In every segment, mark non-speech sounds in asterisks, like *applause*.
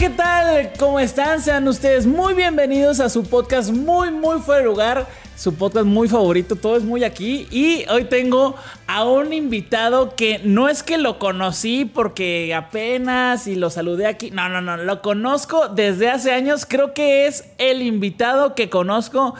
¿qué tal? ¿Cómo están? Sean ustedes muy bienvenidos a su podcast muy, muy fuera de lugar, su podcast muy favorito, todo es muy aquí. Y hoy tengo a un invitado que no es que lo conocí porque apenas y lo saludé aquí, no, no, no, lo conozco desde hace años, creo que es el invitado que conozco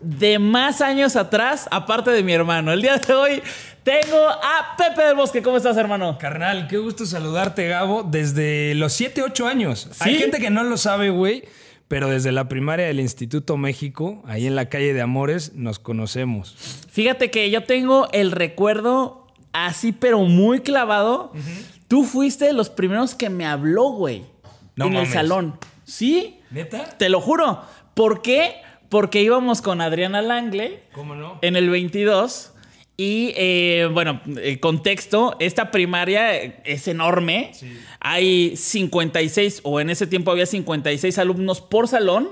de más años atrás, aparte de mi hermano. El día de hoy tengo a Pepe del Bosque. ¿Cómo estás, hermano? Carnal, qué gusto saludarte, Gabo, desde los 7, 8 años. Hay gente que no lo sabe, güey, pero desde la primaria del Instituto México, ahí en la calle de Amores, nos conocemos. Fíjate que yo tengo el recuerdo así, pero muy clavado. Tú fuiste de los primeros que me habló, güey. en el salón. ¿Sí? ¿Neta? Te lo juro. ¿Por qué? Porque íbamos con Adriana Langley ¿Cómo no? En el 22. Y eh, bueno, el contexto, esta primaria es enorme. Hay 56, o en ese tiempo había 56 alumnos por salón.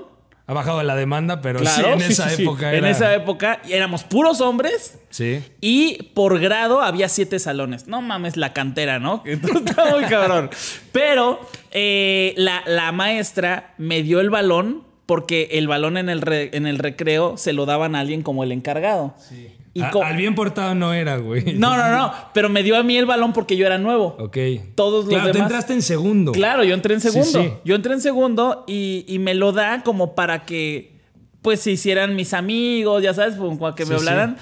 Ha bajado la demanda, pero en esa época. Era... En esa época éramos puros hombres. Sí. Y por grado había siete salones. No mames, la cantera, ¿no? *laughs* Entonces, está muy cabrón. Pero eh, la, la maestra me dio el balón porque el balón en el, en el recreo se lo daban a alguien como el encargado. Sí al bien portado no era, güey. No, no, no. Pero me dio a mí el balón porque yo era nuevo. Ok. Todos los demás. tú entraste en segundo. Claro, yo entré en segundo. Yo entré en segundo y, me lo da como para que, pues, se hicieran mis amigos, ya sabes, como que me hablaran.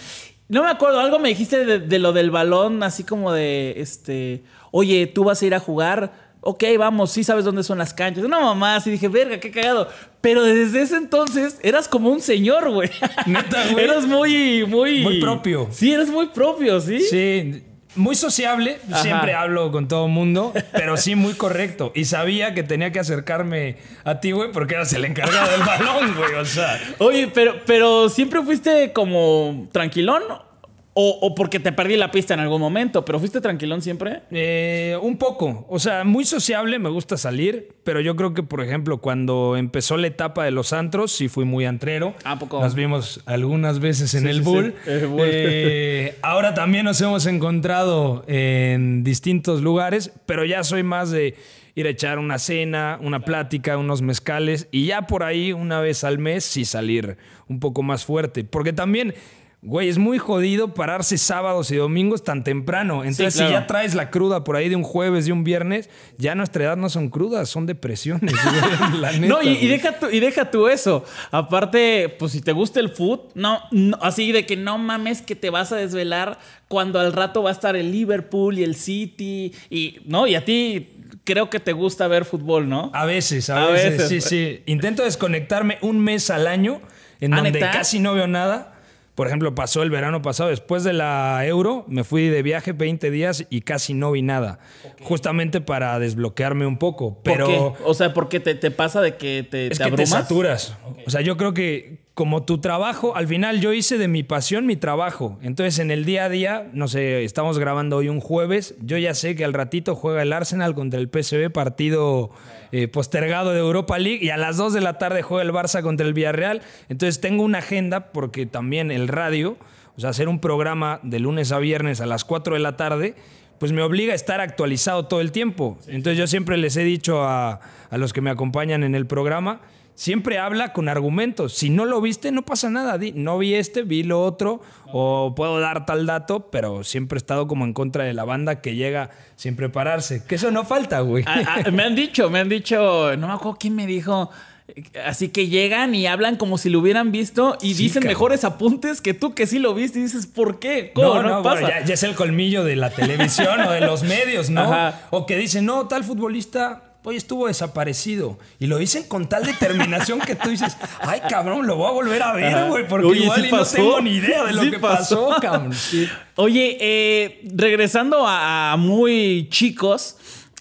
No me acuerdo, algo me dijiste de, de, lo del balón, así como de, este, oye, tú vas a ir a jugar, ok, vamos, sí sabes dónde son las canchas. Una mamá sí dije, verga, qué cagado. Pero desde ese entonces eras como un señor, güey. *laughs* Neta, güey. Eras muy, muy. Muy propio. Sí, eras muy propio, sí. Sí. Muy sociable, siempre hablo con todo el mundo, pero sí muy correcto. Y sabía que tenía que acercarme a ti, güey, porque eras el encargado del balón, güey. O sea. Oye, pero, pero siempre fuiste como tranquilón o, porque te perdí la pista en algún momento, pero ¿fuiste tranquilón siempre? Eh, un poco. O sea, muy sociable, me gusta salir, pero yo creo que, por ejemplo, cuando empezó la etapa de los antros, sí fui muy antrero. ¿A poco? Nos vimos algunas veces en *laughs* el, bull. Eh, ahora también nos hemos encontrado en distintos lugares, pero ya soy más de ir a echar una cena, una plática, unos mezcales y ya por ahí una vez al mes sí salir un poco más fuerte. Porque también güey, es muy jodido pararse sábados y domingos tan temprano. Entonces, si ya traes la cruda por ahí de un jueves, de un viernes, ya nuestra edad no son crudas, son depresiones. *laughs* la neta, no, y, deja tú, y deja tú eso. Aparte, pues si te gusta el fútbol, no, así de que no mames que te vas a desvelar cuando al rato va a estar el Liverpool y el City y no, y a ti creo que te gusta ver fútbol, ¿no? A veces, a, veces, sí, sí. Intento desconectarme un mes al año en ¿Ah, donde casi no veo nada por ejemplo, pasó el verano pasado, después de la euro, me fui de viaje 20 días y casi no vi nada. Justamente para desbloquearme un poco. Pero, O sea, porque te, te pasa de que te, es saturas. O sea, yo creo que como tu trabajo, al final yo hice de mi pasión mi trabajo. Entonces en el día a día, no sé, estamos grabando hoy un jueves, yo ya sé que al ratito juega el Arsenal contra el PSV, partido eh, postergado de Europa League, y a las 2 de la tarde juega el Barça contra el Villarreal. Entonces tengo una agenda porque también el radio, o sea, hacer un programa de lunes a viernes a las 4 de la tarde, pues me obliga a estar actualizado todo el tiempo. Entonces yo siempre les he dicho a los que me acompañan en el programa, Siempre habla con argumentos. Si no lo viste, no pasa nada. no vi este, vi lo otro, o puedo dar tal dato, pero siempre he estado como en contra de la banda que llega sin prepararse. Que eso no falta, güey. Ah, ah, me han dicho, me han dicho, no me acuerdo quién me dijo. Eh, así que llegan y hablan como si lo hubieran visto y dicen mejores apuntes que tú que sí lo viste y dices, ¿por qué? ¿Cómo no, no, pasa? ya, es el colmillo de la televisión o de los medios, ¿no? *laughs* O que dicen, no, tal futbolista Oye, estuvo desaparecido. Y lo dicen con tal determinación que tú dices, *laughs* ay, cabrón, lo voy a volver a ver, güey, porque igual no tengo ni idea de lo que pasó, cabrón. *laughs* Oye, eh, regresando a, muy chicos,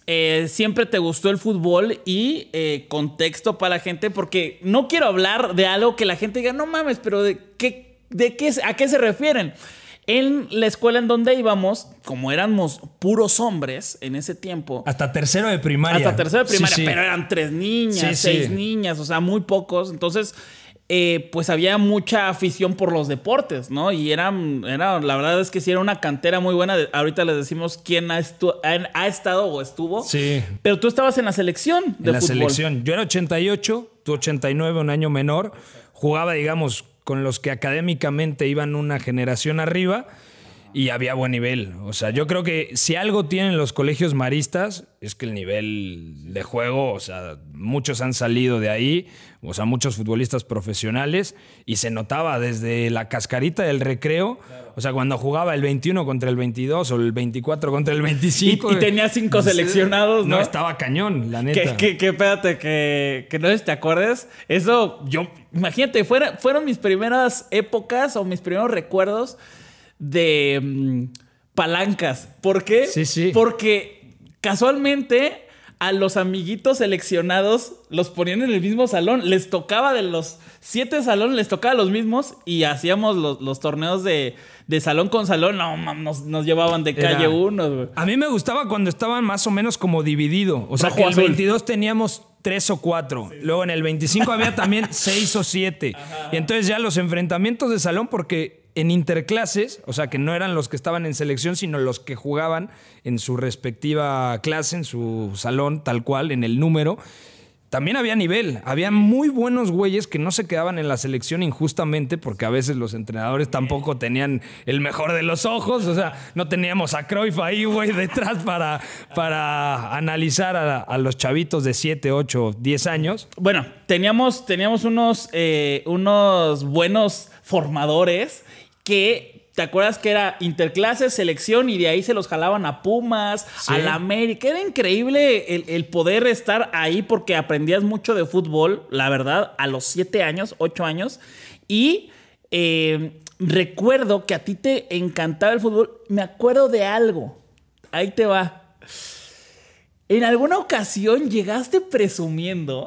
eh, siempre te gustó el fútbol y eh, contexto para la gente, porque no quiero hablar de algo que la gente diga, no mames, pero ¿de qué, de qué, a qué se refieren? En la escuela en donde íbamos, como éramos puros hombres en ese tiempo. Hasta tercero de primaria. Hasta tercero de primaria, pero eran tres niñas, seis niñas, o sea, muy pocos. Entonces, eh, pues había mucha afición por los deportes, ¿no? Y eran, era, la verdad es que sí era una cantera muy buena. Ahorita les decimos quién ha, estado o estuvo. Sí. Pero tú estabas en la selección de en la selección. Yo era 88, tú 89, un año menor. Jugaba, digamos, con los que académicamente iban una generación arriba y había buen nivel. O sea, yo creo que si algo tienen los colegios maristas es que el nivel de juego, o sea, muchos han salido de ahí, o sea, muchos futbolistas profesionales, y se notaba desde la cascarita del recreo, o sea, cuando jugaba el 21 contra el 22 o el 24 contra el 25. Y, tenía cinco seleccionados, ¿no? estaba cañón, la neta. Que, que espérate, que, no te acuerdes, eso yo, imagínate, fueron mis primeras épocas o mis primeros recuerdos de mm, palancas. ¿Por qué? Sí, sí. Porque casualmente a los amiguitos seleccionados los ponían en el mismo salón. Les tocaba de los siete salones, les tocaba los mismos y hacíamos los, torneos de, salón con salón. No, nos, nos llevaban de calle uno. A mí me gustaba cuando estaban más o menos como dividido. O sea, que 22 teníamos tres o cuatro. Luego en el 25 había también *laughs* seis o siete. Y entonces ya los enfrentamientos de salón, porque en interclases, o sea, que no eran los que estaban en selección, sino los que jugaban en su respectiva clase, en su salón, tal cual, en el número también había nivel. Había muy buenos güeyes que no se quedaban en la selección injustamente porque a veces los entrenadores tampoco tenían el mejor de los ojos. O sea, no teníamos a Cruyff ahí, güey, *laughs* detrás para, para analizar a, los chavitos de 7, 8, 10 años. Bueno, teníamos, teníamos unos, eh, unos buenos formadores que ¿Te acuerdas que era interclase, selección y de ahí se los jalaban a Pumas, a la América? Era increíble el, poder estar ahí porque aprendías mucho de fútbol, la verdad, a los siete años, ocho años. Y eh, recuerdo que a ti te encantaba el fútbol. Me acuerdo de algo. Ahí te va. En alguna ocasión llegaste presumiendo.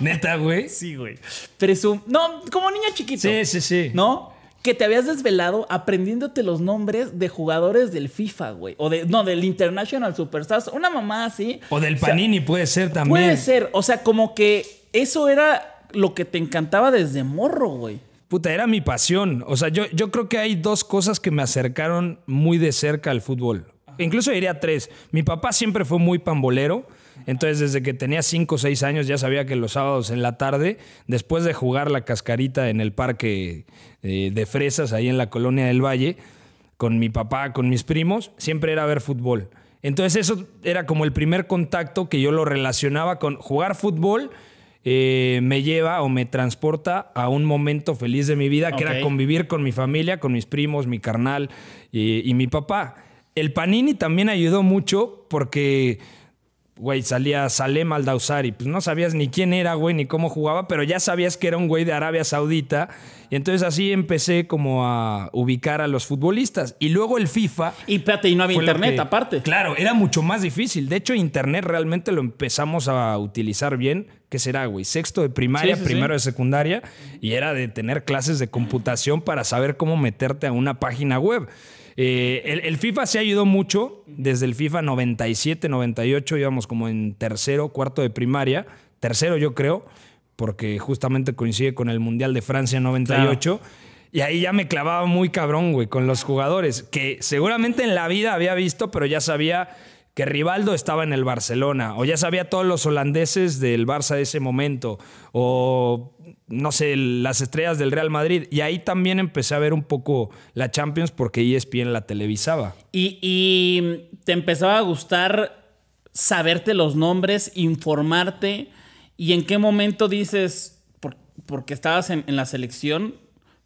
Neta, güey. *laughs* sí, güey. Presum no, como niña chiquita. Sí, sí, sí. ¿No? que te habías desvelado aprendiéndote los nombres de jugadores del FIFA, güey. O de, no, del International Superstars. Una mamá así. O del Panini puede ser también. Puede ser. O sea, como que eso era lo que te encantaba desde morro, güey. Puta, era mi pasión. O sea, yo, yo creo que hay dos cosas que me acercaron muy de cerca al fútbol. Incluso Incluso diría tres. Mi papá siempre fue muy pambolero. Entonces, desde que tenía 5 o 6 años ya sabía que los sábados en la tarde, después de jugar la cascarita en el parque eh, de fresas, ahí en la colonia del Valle, con mi papá, con mis primos, siempre era ver fútbol. Entonces eso era como el primer contacto que yo lo relacionaba con jugar fútbol. Eh, me lleva o me transporta a un momento feliz de mi vida, que era convivir con mi familia, con mis primos, mi carnal eh, y mi papá. El panini también ayudó mucho porque güey, salía Salem Aldausari, pues no sabías ni quién era, güey, ni cómo jugaba, pero ya sabías que era un güey de Arabia Saudita. Y entonces así empecé como a ubicar a los futbolistas. Y luego el FIFA... Y espérate, y no había internet aparte. Claro, era mucho más difícil. De hecho, internet realmente lo empezamos a utilizar bien. ¿Qué será, güey? Sexto de primaria, primero de secundaria. Y era de tener clases de computación para saber cómo meterte a una página web. Eh, el, FIFA se ayudó mucho. Desde el FIFA 97, 98 íbamos como en tercero, cuarto de primaria. Tercero, yo creo, porque justamente coincide con el Mundial de Francia 98. Y ahí ya me clavaba muy cabrón, güey, con los jugadores, que seguramente en la vida había visto, pero ya sabía que Rivaldo estaba en el Barcelona, o ya sabía todos los holandeses del Barça de ese momento, o no sé, las estrellas del Real Madrid. Y ahí también empecé a ver un poco la Champions porque ESPN la televisaba. Y, te empezaba a gustar saberte los nombres, informarte, y en qué momento dices, porque estabas en, en la selección,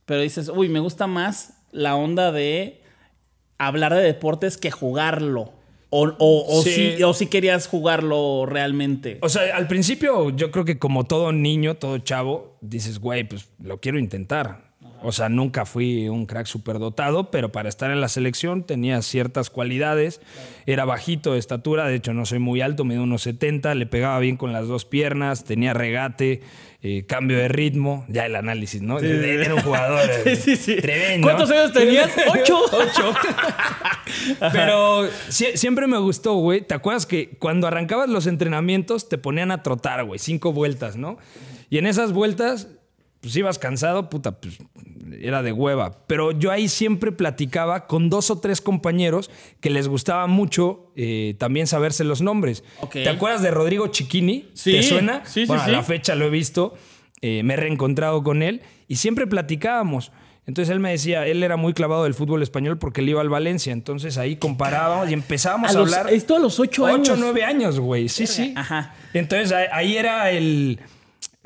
pero dices, uy, me gusta más la onda de hablar de deportes que jugarlo. O, si, si, querías jugarlo realmente. O sea, al principio yo creo que como todo niño, todo chavo, dices, güey, pues lo quiero intentar. O sea, nunca fui un crack superdotado, pero para estar en la selección tenía ciertas cualidades. Era bajito de estatura, de hecho no soy muy alto, dio unos 70, le pegaba bien con las dos piernas, tenía regate. Eh, cambio de ritmo, ya el análisis, ¿no? de Era un jugador *laughs* tremendo. ¿Cuántos años tenías? *laughs* ¡Ocho! ¡Ocho! *laughs* Pero siempre me gustó, güey. ¿Te acuerdas que cuando arrancabas los entrenamientos te ponían a trotar, güey? Cinco vueltas, ¿no? Y en esas vueltas, pues ibas cansado, puta, pues era de hueva. Pero yo ahí siempre platicaba con dos o tres compañeros que les gustaba mucho eh, también saberse los nombres. ¿Te acuerdas de Rodrigo Chiquini? Sí. ¿Te suena? Sí, sí, a la fecha lo he visto. Eh, me he reencontrado con él y siempre platicábamos. Entonces él me decía, él era muy clavado del fútbol español porque él iba al Valencia. Entonces ahí comparábamos y empezábamos a, hablar. Esto a los ocho años. Ocho, nueve años, güey. Sí, sí. Ajá. Entonces ahí era el.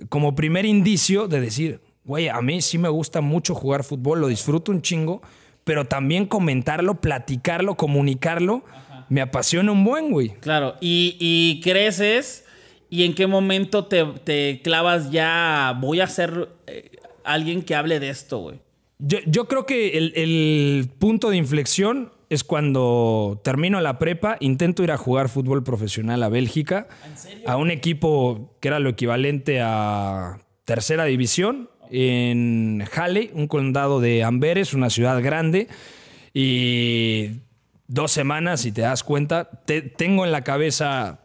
como primer indicio de decir, güey, a mí sí me gusta mucho jugar fútbol, lo disfruto un chingo, pero también comentarlo, platicarlo, comunicarlo, me apasiona un buen, güey. Claro, y, creces y en qué momento te, clavas ya, voy a ser eh, alguien que hable de esto, güey. Yo, creo que el, punto de inflexión es cuando termino la prepa, intento ir a jugar fútbol profesional a Bélgica, a un equipo que era lo equivalente a tercera división, en Halle, un condado de Amberes, una ciudad grande. Y dos semanas, si te das cuenta, tengo en la cabeza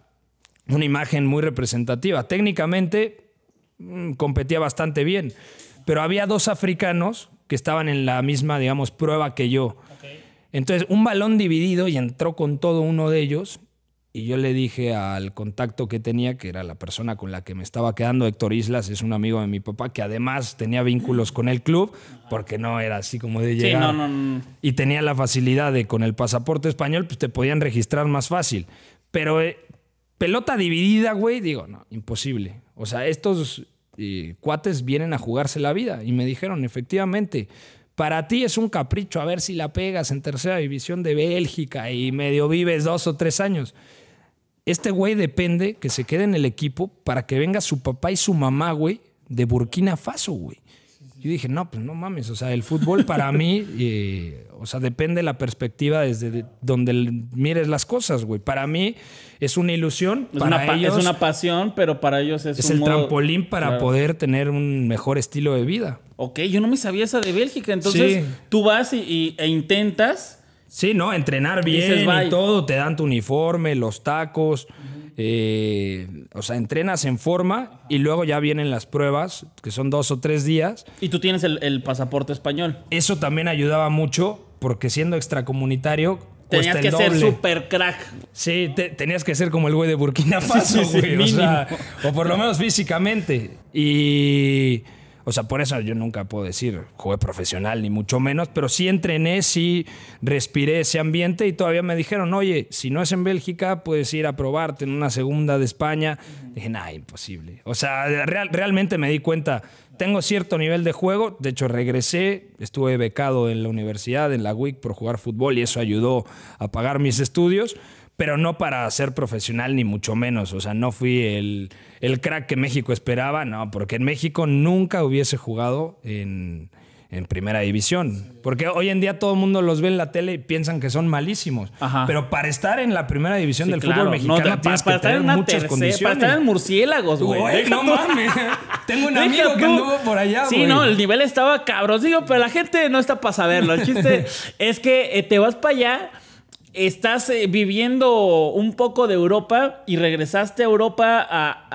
una imagen muy representativa. Técnicamente mm, competía bastante bien, pero había dos africanos que estaban en la misma, digamos, prueba que yo. Entonces, un balón dividido y entró con todo uno de ellos y yo le dije al contacto que tenía, que era la persona con la que me estaba quedando, Héctor Islas, es un amigo de mi papá, que además tenía vínculos con el club, porque no era así como de llegar. no, no, Y tenía la facilidad de con el pasaporte español, pues te podían registrar más fácil. Pero eh, pelota dividida, güey, digo, no, imposible. O sea, estos eh, cuates vienen a jugarse la vida. Y me dijeron, efectivamente, para ti es un capricho a ver si la pegas en tercera división de Bélgica y medio vives dos o tres años. Este güey depende que se quede en el equipo para que venga su papá y su mamá, güey, de Burkina Faso, güey. Yo dije, no, pues no mames, o sea, el fútbol para *laughs* mí, eh, o sea, depende la perspectiva desde donde mires las cosas, güey. Para mí es una ilusión, es, para una, es una pasión, pero para ellos es, es el trampolín para poder tener un mejor estilo de vida. Ok, yo no me sabía esa de Bélgica, entonces tú vas e intentas Sí, ¿no? Entrenar bien y todo, te dan tu uniforme, los tacos. Eh, o sea, entrenas en forma y luego ya vienen las pruebas, que son dos o tres días. Y tú tienes el, pasaporte español. Eso también ayudaba mucho, porque siendo extracomunitario, Tenías que ser super crack. Sí, tenías que ser como el güey de Burkina *laughs* Faso, güey. o, por lo menos físicamente. Y o sea, por eso yo nunca puedo decir jugué profesional, ni mucho menos, pero sí entrené, sí respiré ese ambiente y todavía me dijeron, oye, si no es en Bélgica, puedes ir a probarte en una segunda de España. Dije, nah, imposible. O sea, real, realmente me di cuenta, tengo cierto nivel de juego, de hecho regresé, estuve becado en la universidad, en la WIC, por jugar fútbol y eso ayudó a pagar mis estudios pero no para ser profesional ni mucho menos. O sea, no fui el, crack que México esperaba, no, porque en México nunca hubiese jugado en, primera división. Porque hoy en día todo el mundo los ve en la tele y piensan que son malísimos. Pero para estar en la primera división del fútbol mexicano tienes Para estar en murciélagos, güey. No mames. Tengo un amigo que anduvo por allá, Sí, no, el nivel estaba cabros, Digo, pero la gente no está para saberlo. El chiste *laughs* es que eh, te vas para allá estás eh, viviendo un poco de Europa y regresaste a Europa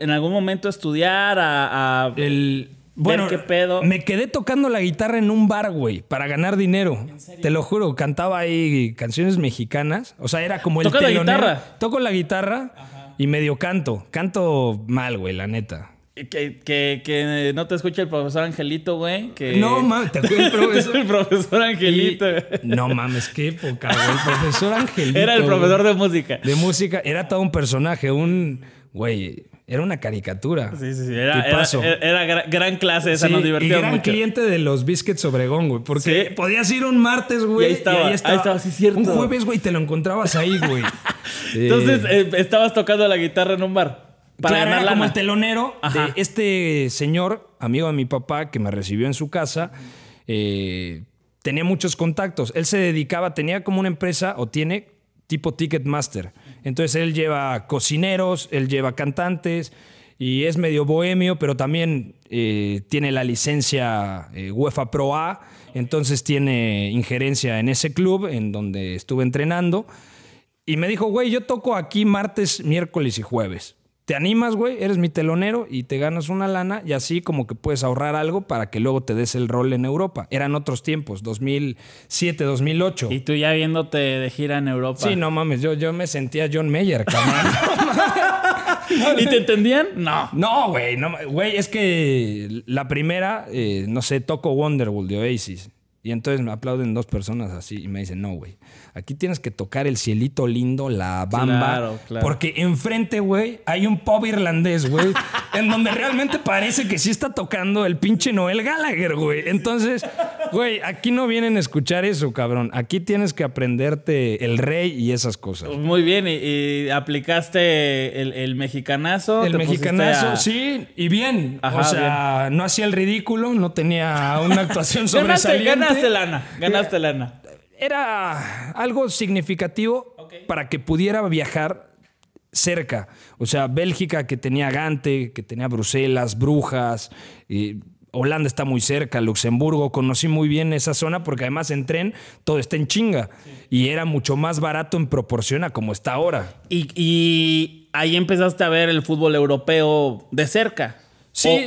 en algún momento a estudiar, a... el, bueno, qué pedo. me quedé tocando la guitarra en un bar, güey, para ganar dinero. Te lo juro, cantaba ahí canciones mexicanas. O sea, era como el ¿Toco la guitarra? Toco la guitarra y medio canto. Canto mal, güey, la neta. Que, no te escuche el profesor Angelito, güey. No mames, te el *laughs* profesor. el profesor Angelito. No mames, qué época, güey. El profesor Angelito. Era el profesor de música. De música, era todo un personaje, un. Güey, era una caricatura. Sí, sí, sí. Era, gran clase esa, nos divertía mucho. Y gran cliente de los Biscuits Obregón, güey. Porque podías ir un martes, güey. Ahí, ahí estaba. ahí estaba, sí, cierto. Un jueves, güey, te lo encontrabas ahí, güey. *laughs* Entonces, eh, estabas tocando la guitarra en un bar para ganar como el telonero de este señor, amigo de mi papá, que me recibió en su casa. Eh, tenía muchos contactos. Él se dedicaba, tenía como una empresa o tiene tipo Ticketmaster. Entonces él lleva cocineros, él lleva cantantes y es medio bohemio, pero también eh, tiene la licencia eh, UEFA Pro A, entonces tiene injerencia en ese club en donde estuve entrenando. Y me dijo, güey, yo toco aquí martes, miércoles y jueves te animas, güey, eres mi telonero y te ganas una lana y así como que puedes ahorrar algo para que luego te des el rol en Europa. Eran otros tiempos, 2007, 2008. Y tú ya viéndote de gira en Europa. Sí, no mames, yo, yo me sentía John Mayer, *laughs* ¿Y te entendían? No. No, güey, no, güey, es que la primera, eh, no sé, toco Wonderwall de Oasis y entonces me aplauden dos personas así y me dicen, no, güey, aquí tienes que tocar el cielito lindo, la bamba. Porque enfrente, güey, hay un pop irlandés, güey, *laughs* en donde realmente parece que sí está tocando el pinche Noel Gallagher, güey. Entonces, güey, aquí no vienen a escuchar eso, cabrón. Aquí tienes que aprenderte el rey y esas cosas. Muy bien, y, aplicaste el, mexicanazo. El mexicanazo, sí, y bien. o sea, no hacía el ridículo, no tenía una actuación *laughs* sobresaliente. Ganaste lana, ganaste lana. Era algo significativo para que pudiera viajar cerca. O sea, Bélgica que tenía Gante, que tenía Bruselas, Brujas, Holanda está muy cerca, Luxemburgo, conocí muy bien esa zona porque además en tren todo está en chinga y era mucho más barato en proporción a como está ahora. Y, y ahí empezaste a ver el fútbol europeo de cerca.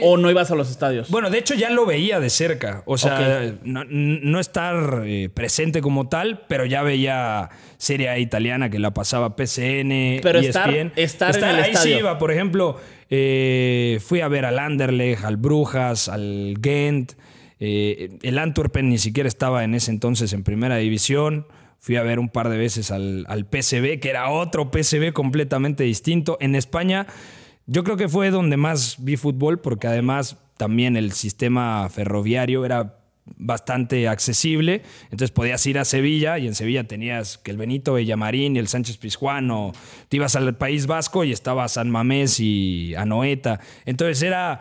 O, no ibas a los estadios. Bueno, de hecho ya lo veía de cerca. O sea, no, estar eh, presente como tal, pero ya veía serie italiana que la pasaba PCN. Pero ESPN. E estar, en el ahí sí iba. Por ejemplo, eh, fui a ver al Anderlecht, al Brujas, al Ghent. Eh, el Antwerpen ni siquiera estaba en ese entonces en primera división. Fui a ver un par de veces al, al PCB, que era otro PCB completamente distinto. En España. Yo creo que fue donde más vi fútbol porque además también el sistema ferroviario era bastante accesible, entonces podías ir a Sevilla y en Sevilla tenías que el Benito Villamarín y el Sánchez Pizjuán o te ibas al País Vasco y estaba San Mamés y Anoeta. Entonces era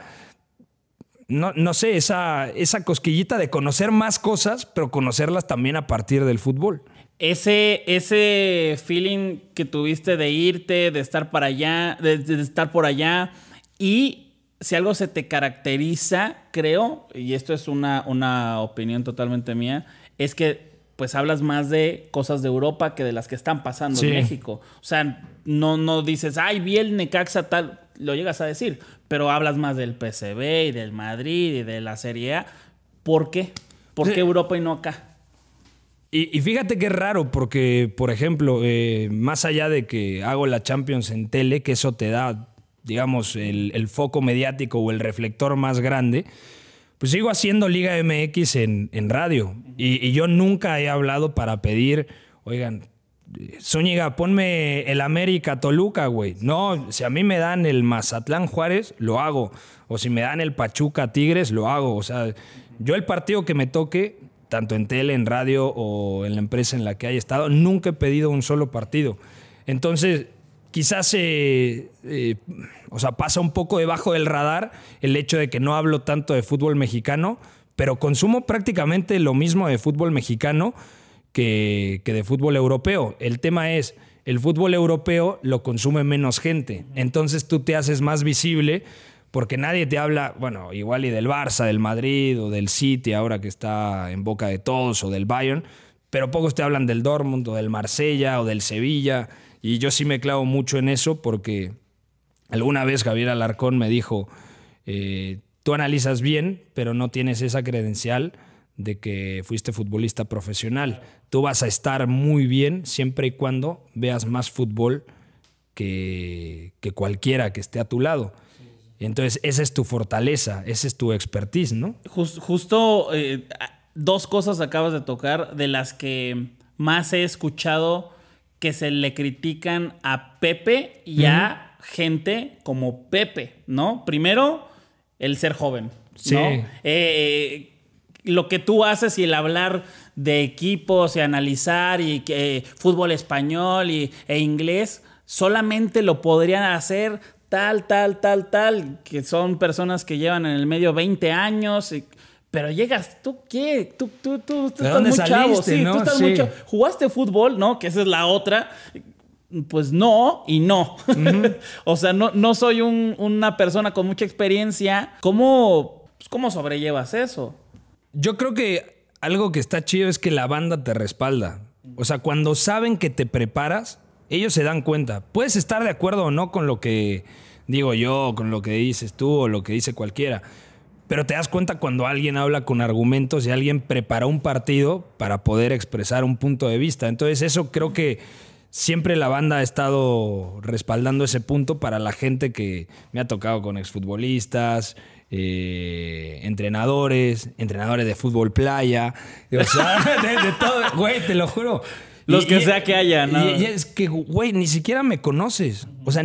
no, sé, esa, esa cosquillita de conocer más cosas, pero conocerlas también a partir del fútbol. Ese, ese feeling que tuviste de irte, de estar para allá, de, estar por allá, y si algo se te caracteriza, creo, y esto es una, una opinión totalmente mía, es que pues hablas más de cosas de Europa que de las que están pasando en México. O sea, no, no dices, ay, vi el Necaxa tal, lo llegas a decir, pero hablas más del PCB y del Madrid y de la Serie A. ¿Por qué? ¿Por qué Europa y no acá? Y, y fíjate qué raro, porque, por ejemplo, eh, más allá de que hago la Champions en tele, que eso te da, digamos, el, foco mediático o el reflector más grande, pues sigo haciendo Liga MX en, radio. Y, y, yo nunca he hablado para pedir, oigan, Zúñiga, ponme el América Toluca, güey. No, si a mí me dan el Mazatlán Juárez, lo hago. O si me dan el Pachuca Tigres, lo hago. O sea, yo el partido que me toque, tanto en tele, en radio o en la empresa en la que haya estado, nunca he pedido un solo partido. Entonces, quizás eh, eh, o sea, pasa un poco debajo del radar el hecho de que no hablo tanto de fútbol mexicano, pero consumo prácticamente lo mismo de fútbol mexicano que, que de fútbol europeo. El tema es, el fútbol europeo lo consume menos gente, entonces tú te haces más visible porque nadie te habla, bueno, igual y del Barça, del Madrid o del City ahora que está en boca de todos o del Bayern, pero pocos te hablan del Dortmund o del Marsella o del Sevilla y yo sí me clavo mucho en eso porque alguna vez Javier Alarcón me dijo, eh, tú analizas bien, pero no tienes esa credencial de que fuiste futbolista profesional. Tú vas a estar muy bien siempre y cuando veas más fútbol que cualquiera que esté a tu lado. Entonces, esa es tu fortaleza, esa es tu expertise, ¿no? justo eh, dos cosas acabas de tocar de las que más he escuchado que se le critican a Pepe y a gente como Pepe, ¿no? Primero, el ser joven. ¿no? Eh, eh, lo que tú haces y el hablar de equipos y analizar y que fútbol español y, e inglés solamente lo podrían hacer tal, tal, tal, tal, que son personas que llevan en el medio 20 años. pero llegas, ¿tú qué? Tú, tú, estás muy saliste, tú estás mucho ¿Jugaste fútbol? No, que esa es la otra. Pues no y no. *laughs* o sea, no, no soy una persona con mucha experiencia. ¿Cómo, pues, ¿Cómo sobrellevas eso? Yo creo que algo que está chido es que la banda te respalda. O sea, cuando saben que te preparas, ellos se dan cuenta. Puedes estar de acuerdo o no con lo que digo yo, con lo que dices tú o lo que dice cualquiera, pero te das cuenta cuando alguien habla con argumentos y alguien prepara un partido para poder expresar un punto de vista. Entonces eso creo que siempre la banda ha estado respaldando ese punto para la gente que me ha tocado con exfutbolistas, eh, entrenadores, entrenadores de fútbol playa, o sea, *laughs* de todo, güey, te lo juro. Los que sea que haya, ¿no? Y, es que, güey, ni siquiera me conoces. O sea,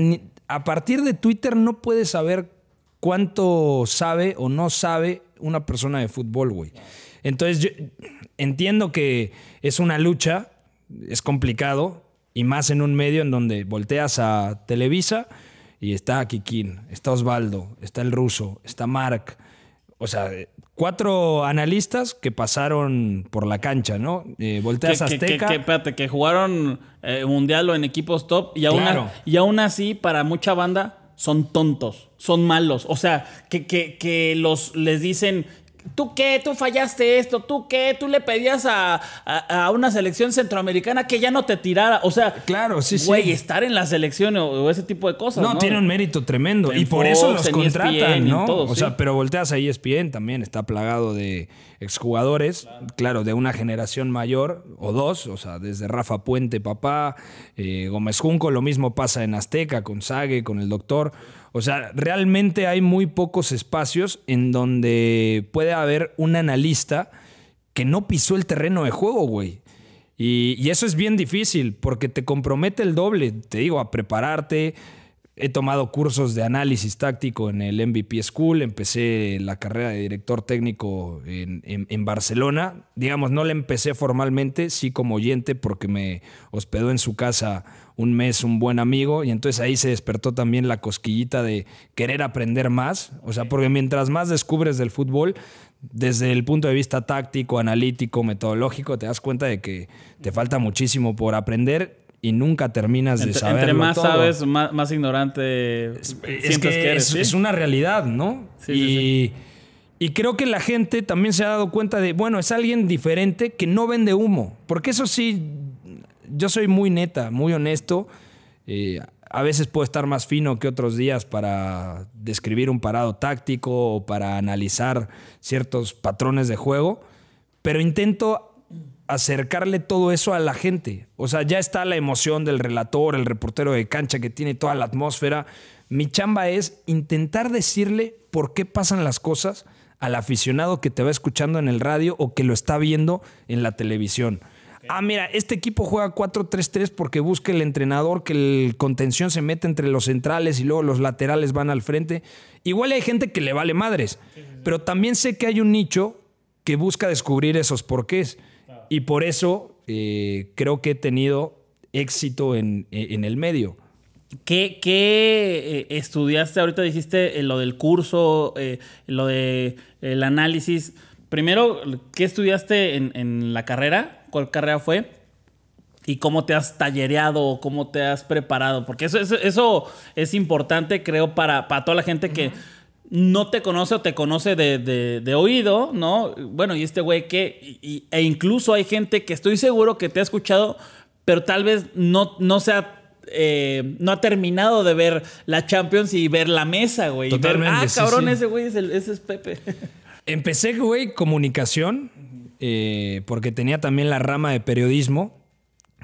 a partir de Twitter no puedes saber cuánto sabe o no sabe una persona de fútbol, güey. Entonces, entiendo que es una lucha, es complicado, y más en un medio en donde volteas a Televisa y está Kikín, está Osvaldo, está el ruso, está Mark. O sea, cuatro analistas que pasaron por la cancha, ¿no? Eh, volteas que, Azteca. Que, que, espérate, que jugaron eh, mundial o en equipos top y aún, y aún así, para mucha banda, son tontos, son malos. O sea, que, que, que los les dicen ¿Tú qué? ¿Tú fallaste esto? ¿Tú qué? ¿Tú le pedías a, una selección centroamericana que ya no te tirara? O sea, claro, sí, güey, estar en la selección o, ese tipo de cosas. No, ¿no? tiene un mérito tremendo. y por eso los e contratan, ¿no? o sea, pero volteas a ESPN también, está plagado de exjugadores, claro. de una generación mayor o dos, o sea, desde Rafa Puente, papá, eh, Gómez Junco, lo mismo pasa en Azteca, con Sague, con el doctor. O sea, realmente hay muy pocos espacios en donde puede haber un analista que no pisó el terreno de juego, güey. Y, eso es bien difícil porque te compromete el doble, te digo, a prepararte, He tomado cursos de análisis táctico en el MVP School, empecé la carrera de director técnico en, Barcelona. Digamos, no la empecé formalmente, sí como oyente, porque me hospedó en su casa un mes un buen amigo y entonces ahí se despertó también la cosquillita de querer aprender más. O sea, porque mientras más descubres del fútbol, desde el punto de vista táctico, analítico, metodológico, te das cuenta de que te falta muchísimo por aprender y nunca terminas de saber. Entre más sabes, más, ignorante es, que, eres, es, una realidad, ¿no? Sí, y, sí, y creo que la gente también se ha dado cuenta de, bueno, es alguien diferente que no vende humo. Porque eso sí, yo soy muy neta, muy honesto. Eh, a veces puedo estar más fino que otros días para describir un parado táctico o para analizar ciertos patrones de juego, pero intento acercarle todo eso a la gente. O sea, ya está la emoción del relator, el reportero de cancha que tiene toda la atmósfera. Mi chamba es intentar decirle por qué pasan las cosas al aficionado que te va escuchando en el radio o que lo está viendo en la televisión. Ah, mira, este equipo juega 4-3-3 porque busca el entrenador que el contención se mete entre los centrales y luego los laterales van al frente. Igual hay gente que le vale madres, pero también sé que hay un nicho que busca descubrir esos porqués. Y por eso eh, creo que he tenido éxito en, e, el medio. ¿Qué, qué eh, estudiaste ahorita? Dijiste eh, lo del curso, lo del análisis. Primero, ¿qué estudiaste en, la carrera? ¿Cuál carrera fue? ¿Y cómo te has tallereado? ¿Cómo te has preparado? Porque eso, eso, es importante, creo, para, toda la gente que no te conoce o te conoce de, oído, ¿no? Bueno, y este güey que, e incluso hay gente que estoy seguro que te ha escuchado, pero tal vez no, no se ha eh, no ha terminado de ver la Champions y ver la mesa, güey. ah, cabrón, ese güey es, ese es Pepe. *laughs* Empecé, güey, comunicación, eh, porque tenía también la rama de periodismo.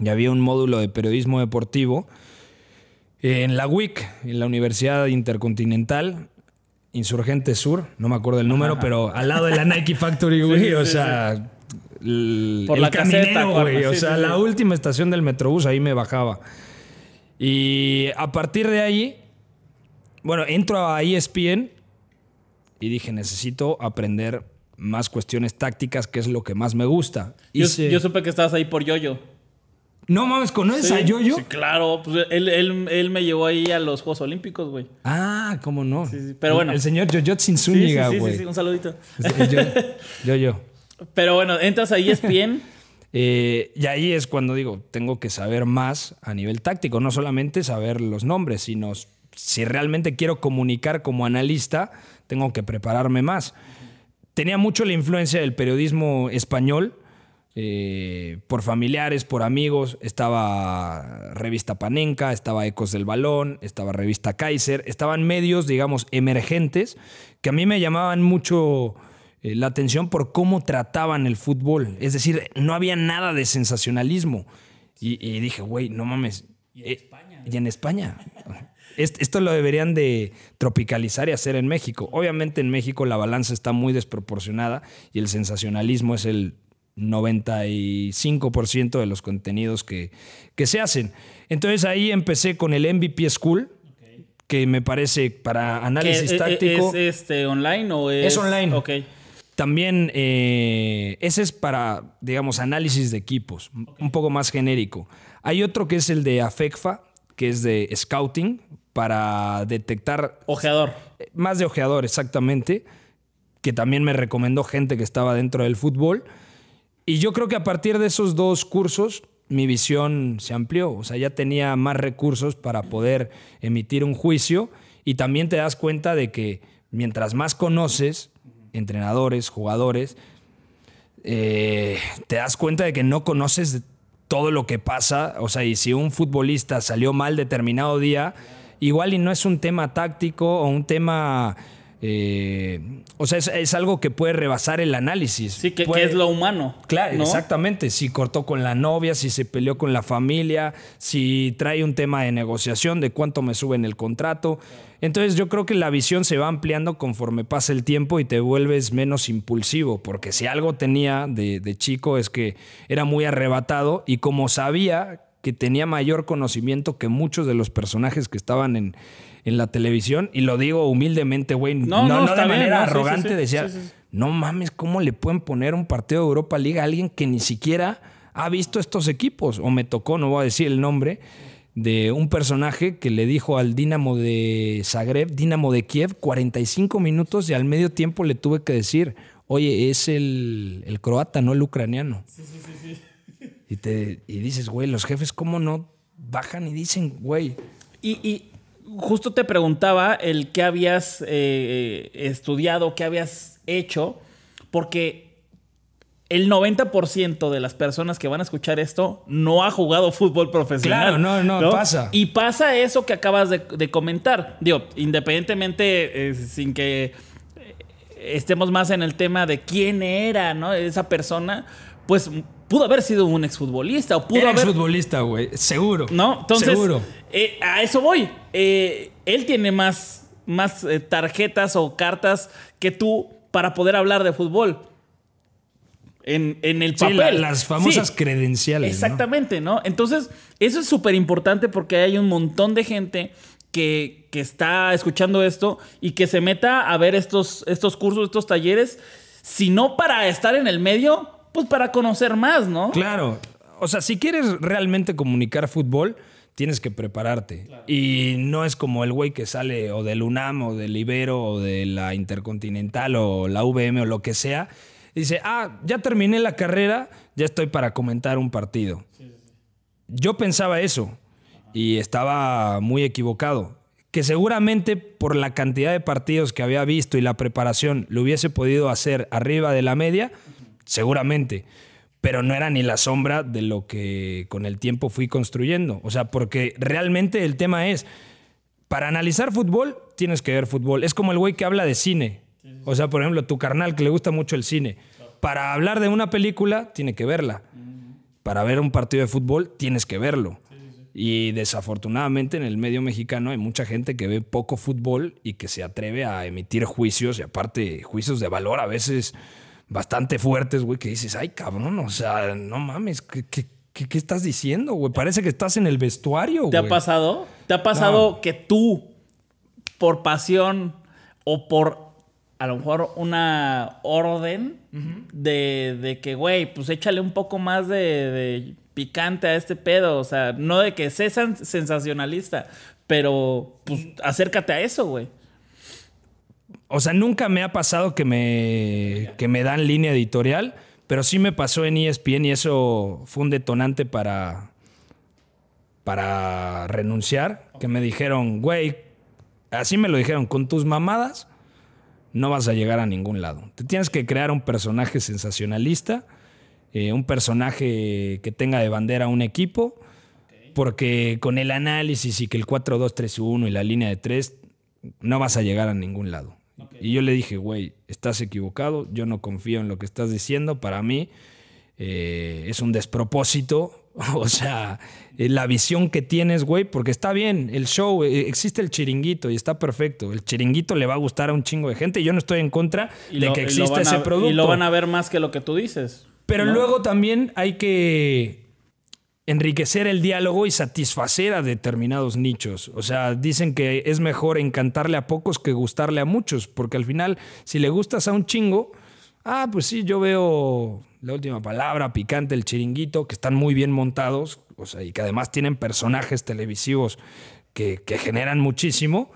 Y había un módulo de periodismo deportivo eh, en la WIC, en la Universidad Intercontinental. Insurgente Sur, no me acuerdo el número, pero al lado de la Nike Factory, güey. o sea, Por la caminero, güey. o sea, la última estación del Metrobús, ahí me bajaba. Y a partir de ahí, bueno, entro a ESPN y dije, necesito aprender más cuestiones tácticas, que es lo que más me gusta. Yo, supe que estabas ahí por Yoyo. -yo. No mames, ¿conoces a Yoyo? Sí, claro. Pues él, él, él, me llevó ahí a los Juegos Olímpicos, güey. Ah, cómo no. Sí, sí, pero bueno. El, señor Yoyot sin güey. Sí, sí, sí, un saludito. Yoyo. *laughs* pero bueno, entras ahí es bien. y ahí es cuando digo, tengo que saber más a nivel táctico. No solamente saber los nombres, sino si realmente quiero comunicar como analista, tengo que prepararme más. Tenía mucho la influencia del periodismo español eh, por familiares, por amigos. Estaba revista Panenka, estaba Ecos del Balón, estaba revista Kaiser. Estaban medios, digamos, emergentes que a mí me llamaban mucho eh, la atención por cómo trataban el fútbol. Es decir, no había nada de sensacionalismo. Y, dije, güey, no mames. Y en eh, España. Esto lo deberían de tropicalizar y hacer en México. Obviamente en México la balanza está muy desproporcionada y el sensacionalismo es el 95% de los contenidos que, se hacen. Entonces ahí empecé con el MVP School, que me parece para análisis e, e, táctico. ¿Es este, online o es? online. También eh, ese es para, digamos, análisis de equipos, un poco más genérico. Hay otro que es el de AFECFA, que es de scouting, para detectar... Ojeador. Eh, más de ojeador, exactamente, que también me recomendó gente que estaba dentro del fútbol. Y yo creo que a partir de esos dos cursos, mi visión se amplió, o sea, ya tenía más recursos para poder emitir un juicio y también te das cuenta de que mientras más conoces, entrenadores, jugadores, eh, te das cuenta de que no conoces todo lo que pasa, o sea, y si un futbolista salió mal determinado día, igual y no es un tema táctico o un tema eh, o sea, es, algo que puede rebasar el análisis. Sí, que, es lo humano. Claro, exactamente. Si cortó con la novia, si se peleó con la familia, si trae un tema de negociación, de cuánto me suben el contrato. Entonces yo creo que la visión se va ampliando conforme pasa el tiempo y te vuelves menos impulsivo, porque si algo tenía de chico es que era muy arrebatado y como sabía que tenía mayor conocimiento que muchos de los personajes que estaban en, en la televisión, y lo digo humildemente, güey, no, no, no, de manera arrogante, decía, no mames, ¿cómo le pueden poner un partido de Europa League a alguien que ni siquiera ha visto estos equipos? O me tocó, no voy a decir el nombre, de un personaje que le dijo al Dinamo de Zagreb, Dinamo de Kiev, 45 minutos y al medio tiempo le tuve que decir, oye, es el, el croata, no el ucraniano. Sí, sí, sí, sí. Y, te, y dices, güey, los jefes, ¿cómo no bajan y dicen, güey? Y, y, justo te preguntaba el qué habías eh, eh, estudiado, qué habías hecho, porque el 90% de las personas que van a escuchar esto no ha jugado fútbol profesional. Claro, no, no, pasa. Y pasa eso que acabas de, comentar. Digo, independientemente, eh, sin que estemos más en el tema de quién era, ¿no? Esa persona, pues pudo haber sido un exfutbolista o pudo haber. exfutbolista, güey, seguro. No, entonces. Seguro. Eh, a eso voy. Eh, él tiene más, más eh, tarjetas o cartas que tú para poder hablar de fútbol. En, el papel. las famosas credenciales. Exactamente, ¿no? Entonces, eso es súper importante porque hay un montón de gente que, que, está escuchando esto y que se meta a ver estos, estos cursos, estos talleres, sino para estar en el medio, pues para conocer más, ¿no? Claro. O sea, si quieres realmente comunicar fútbol, tienes que prepararte. Y no es como el güey que sale o del UNAM o del Ibero o de la Intercontinental o la VM o lo que sea. Dice, ah, ya terminé la carrera, ya estoy para comentar un partido. Yo pensaba eso y estaba muy equivocado. Que seguramente por la cantidad de partidos que había visto y la preparación lo hubiese podido hacer arriba de la media, seguramente, pero no era ni la sombra de lo que con el tiempo fui construyendo. O sea, porque realmente el tema es, para analizar fútbol, tienes que ver fútbol. Es como el güey que habla de cine. O sea, por ejemplo, tu carnal que le gusta mucho el cine. Para hablar de una película, tiene que verla. Para ver un partido de fútbol, tienes que verlo. Y desafortunadamente en el medio mexicano hay mucha gente que ve poco fútbol y que se atreve a emitir juicios y aparte juicios de valor a veces bastante fuertes, güey, que dices, ay, cabrón, o sea, no mames, ¿qué, estás diciendo, güey? Parece que estás en el vestuario, ¿Te ha pasado? ¿Te ha pasado que tú, por pasión o por a lo mejor una orden de, que, güey, pues échale un poco más de, de, picante a este pedo, o sea, no de que seas sensacionalista, pero pues acércate a eso, güey o sea, nunca me ha pasado que me, me dan línea editorial, pero sí me pasó en ESPN y eso fue un detonante para, para renunciar, que me dijeron, güey, así me lo dijeron, con tus mamadas no vas a llegar a ningún lado. Te tienes que crear un personaje sensacionalista, eh, un personaje que tenga de bandera un equipo, porque con el análisis y que el 4-2-3-1 y la línea de 3 no vas a llegar a ningún lado. Y yo le dije, güey, estás equivocado, yo no confío en lo que estás diciendo, para mí eh, es un despropósito. *laughs* O sea, eh, la visión que tienes, güey, porque está bien, el show, eh, existe el chiringuito y está perfecto. El chiringuito le va a gustar a un chingo de gente y yo no estoy en contra de que exista ese producto. Y lo van a ver más que lo que tú dices. Pero luego también hay que enriquecer el diálogo y satisfacer a determinados nichos. O sea, dicen que es mejor encantarle a pocos que gustarle a muchos, porque al final, si le gustas a un chingo, ah, pues sí, yo veo la última palabra, picante, el chiringuito, que están muy bien montados, o sea, y que además tienen personajes televisivos que, generan muchísimo,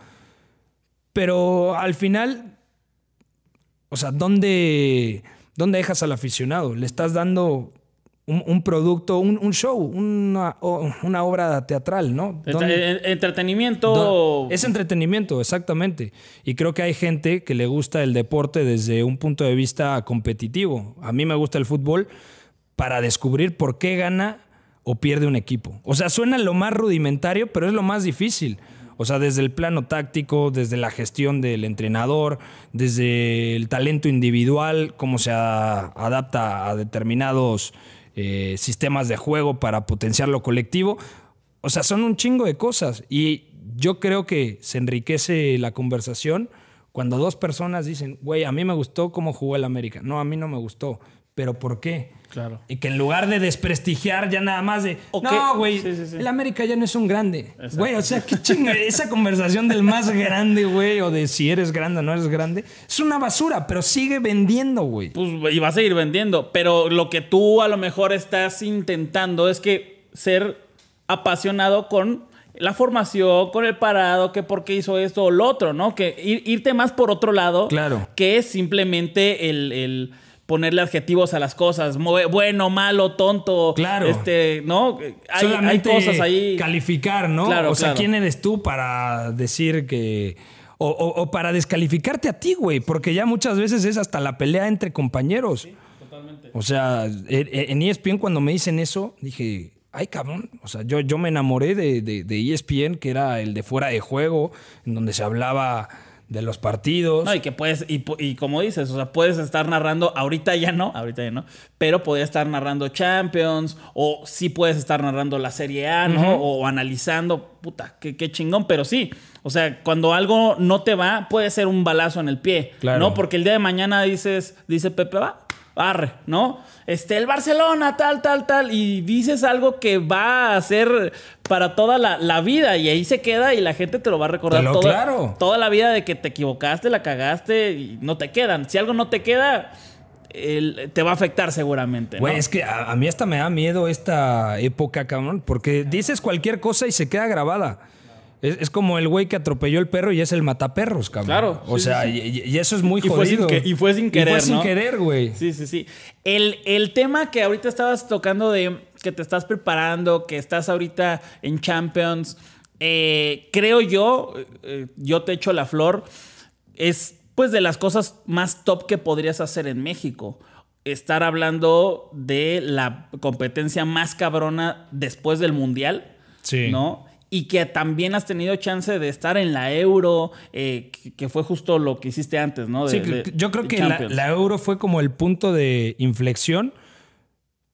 pero al final, o sea, ¿dónde, ¿dónde dejas al aficionado? Le estás dando un, producto, un, show, una, obra teatral, ¿no? entretenimiento. es entretenimiento, exactamente. Y creo que hay gente que le gusta el deporte desde un punto de vista competitivo. A mí me gusta el fútbol para descubrir por qué gana o pierde un equipo. O sea, suena lo más rudimentario, pero es lo más difícil. O sea, desde el plano táctico, desde la gestión del entrenador, desde el talento individual, cómo se adapta a determinados eh, sistemas de juego para potenciar lo colectivo. O sea, son un chingo de cosas y yo creo que se enriquece la conversación cuando dos personas dicen, güey, a mí me gustó cómo jugó el América. No, a mí no me gustó pero ¿por qué? Claro. Y que en lugar de desprestigiar ya nada más de, no, güey, el América ya no es un grande. Güey, o sea, qué chinga, *laughs* esa conversación del más grande, güey, o de si eres grande o no eres grande, es una basura, pero sigue vendiendo, güey. Pues y va a seguir vendiendo, pero lo que tú a lo mejor estás intentando es que ser apasionado con la formación, con el parado, que por qué hizo esto o lo otro, ¿no? Que irte más por otro lado claro. que simplemente el, el ponerle adjetivos a las cosas, bueno, malo, tonto, claro. este, ¿no? Hay, cosas ahí. Calificar, ¿no? Claro, o sea, ¿quién eres tú para decir que... O, para descalificarte a ti, güey, porque ya muchas veces es hasta la pelea entre compañeros. Sí, totalmente. O sea, e, e, en ESPN cuando me dicen eso, dije, ay cabrón, o sea, yo, yo me enamoré de, de ESPN, e que era el de fuera de juego, en donde se hablaba de los partidos. No, y que puedes, y, como dices, o sea, puedes estar narrando, ahorita ya no, ahorita ya no, pero podrías estar narrando Champions, o sí puedes estar narrando la Serie A, ¿no? O analizando, puta, qué, chingón, pero sí. O sea, cuando algo no te va, puede ser un balazo en el pie, claro. ¿no? Porque el día de mañana dices, dice Pepe, va, arre, ¿no? Este, el Barcelona, tal, tal, tal, y dices algo que va a ser para toda la, vida y ahí se queda y la gente te lo va a recordar todo. toda, claro. toda la vida de que te equivocaste, la cagaste y no te quedan. Si algo no te queda, te va a afectar seguramente. Güey, es que a, a, mí hasta me da miedo esta época, cabrón, porque dices cualquier cosa y se queda grabada. Es, como el güey que atropelló el perro y es el mataperros, cabrón. Claro. O sea, Y, eso es muy y Fue sin y fue sin querer. Y fue sin querer, güey. Sí, sí, sí. El, tema que ahorita estabas tocando de que te estás preparando, que estás ahorita en Champions, eh, creo yo, eh, eh, yo te echo la flor, es pues de las cosas más top que podrías hacer en México estar hablando de la competencia más cabrona después del mundial. Sí. ¿No? y que también has tenido chance de estar en la Euro, eh, que fue justo lo que hiciste antes, ¿no? sí, yo creo que la, Euro fue como el punto de inflexión,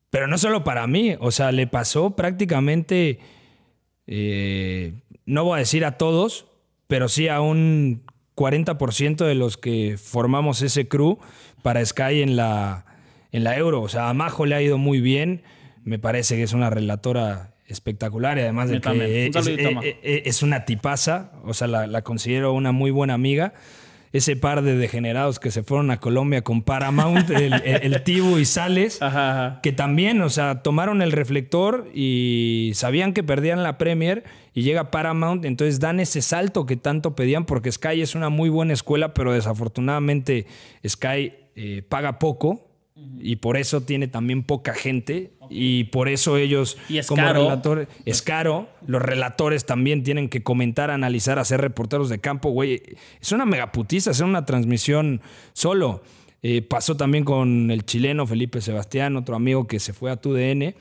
pero no solo para mí, o sea, le pasó prácticamente, eh, no voy a decir a todos, pero sí a un 40% de los que formamos ese crew para Sky en la, en la Euro. O sea, a Majo le ha ido muy bien, me parece que es una relatora espectacular y además de que eh, eh, eh, es, una tipaza, o sea, la, considero una muy buena amiga. Ese par de degenerados que se fueron a Colombia con Paramount, el, *laughs* Tibu y Sales, que también, o sea, tomaron el reflector y sabían que perdían la Premier y llega Paramount, entonces dan ese salto que tanto pedían porque Sky es una muy buena escuela, pero desafortunadamente Sky paga poco y por eso tiene también poca gente y por eso ellos y como caro. es caro, los relatores también tienen que comentar, analizar, hacer reporteros de campo, güey, es una megaputiza hacer una transmisión solo. Eh, pasó también con el chileno Felipe Sebastián, otro amigo que se fue a TUDN.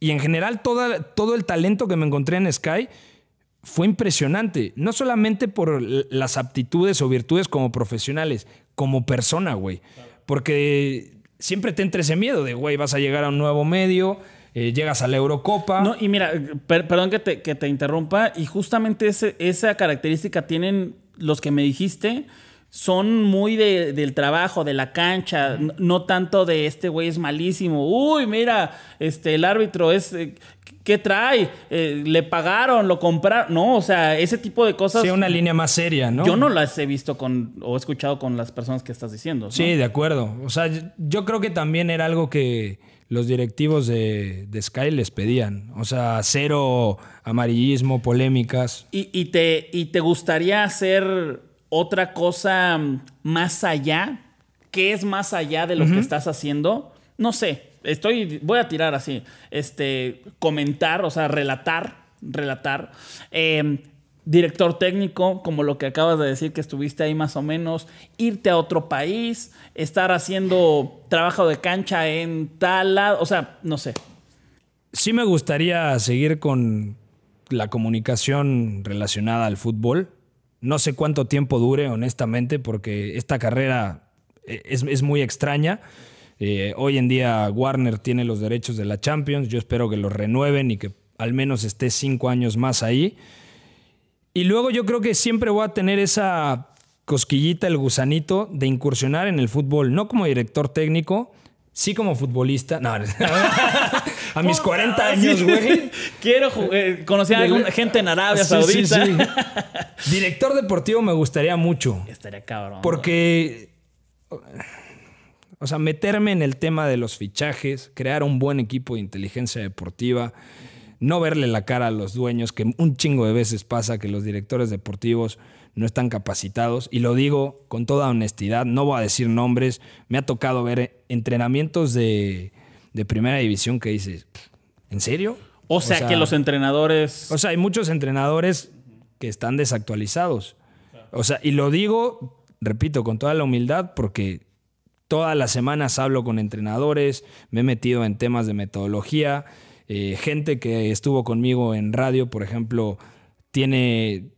Y en general todo el talento que me encontré en Sky fue impresionante. No solamente por las aptitudes o virtudes como profesionales, como persona, güey. Porque siempre te entres ese miedo de, güey, vas a llegar a un nuevo medio, eh, llegas a la Eurocopa. No, y mira, perdón que te, que te, interrumpa, y justamente esa característica tienen los que me dijiste. Son muy del trabajo, de la cancha, no, no tanto de este güey es malísimo. Uy, mira, este, el árbitro es, eh, ¿Qué trae? Eh, ¿Le pagaron? ¿Lo compraron? No, o sea, ese tipo de cosas. Sí, una línea más seria, ¿no? Yo no las he visto con o escuchado con las personas que estás diciendo. Sí, de acuerdo. O sea, yo creo que también era algo que los directivos de, Sky les pedían. O sea, cero amarillismo, polémicas. ¿Y, te, gustaría hacer otra cosa más allá? ¿Qué es más allá de lo que estás haciendo? No sé estoy, voy a tirar así, este, comentar, o sea, relatar, relatar. Em, director técnico, como lo que acabas de decir, que estuviste ahí más o menos, irte a otro país, estar haciendo trabajo de cancha en tal lado, o sea, no sé. Sí me gustaría seguir con la comunicación relacionada al fútbol. No sé cuánto tiempo dure, honestamente, porque esta carrera eh, es muy extraña. Eh, hoy en día Warner tiene los derechos de la Champions, yo espero que los renueven y que al menos esté cinco años más ahí. Y luego yo creo que siempre voy a tener esa cosquillita, el gusanito de incursionar en el fútbol, no como director técnico, sí como futbolista. *laughs* a mis 40 años, güey. Quiero eh, conocer a alguna gente en Arabia Saudita. *laughs* director deportivo me gustaría mucho. Estaría cabrón. Porque... O sea, meterme en el tema de los fichajes, crear un buen equipo de inteligencia deportiva, no verle la cara a los dueños, que un chingo de veces pasa que los directores deportivos no están capacitados. Y lo digo con toda honestidad, no voy a decir nombres. Me ha tocado ver entrenamientos de, primera división que dices, ¿en serio? O sea, o sea, que los entrenadores... O sea, hay muchos entrenadores que están desactualizados. O sea, y lo digo, repito, con toda la humildad, porque Todas las semanas hablo con entrenadores, me he metido en temas de metodología, eh, gente que estuvo conmigo en radio, por ejemplo, tiene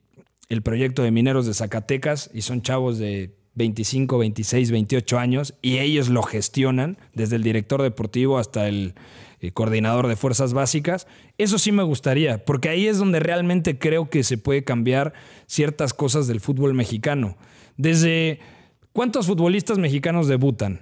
el proyecto de mineros de Zacatecas y son chavos de 25, 26, 28 años y ellos lo gestionan desde el director deportivo hasta el eh, coordinador de fuerzas básicas. Eso sí me gustaría, porque ahí es donde realmente creo que se puede cambiar ciertas cosas del fútbol mexicano. Desde ¿Cuántos futbolistas mexicanos debutan?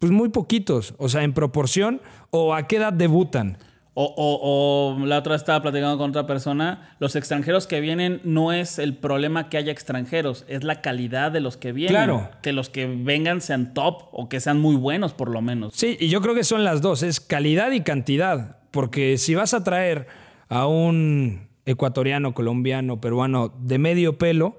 Pues muy poquitos. O sea, en proporción o a qué edad debutan. O, la otra estaba platicando con otra persona, los extranjeros que vienen no es el problema que haya extranjeros, es la calidad de los que vienen. Claro. Que los que vengan sean top o que sean muy buenos por lo menos. Sí, y yo creo que son las dos, es calidad y cantidad, porque si vas a traer a un ecuatoriano, colombiano, peruano de medio pelo,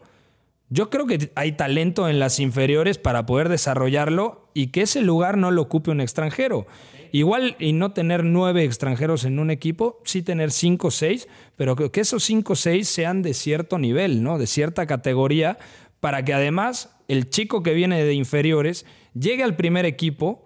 yo creo que hay talento en las inferiores para poder desarrollarlo y que ese lugar no lo ocupe un extranjero. Igual y no tener nueve extranjeros en un equipo, sí tener cinco o seis, pero que esos cinco o seis sean de cierto nivel, ¿no? De cierta categoría, para que además el chico que viene de inferiores llegue al primer equipo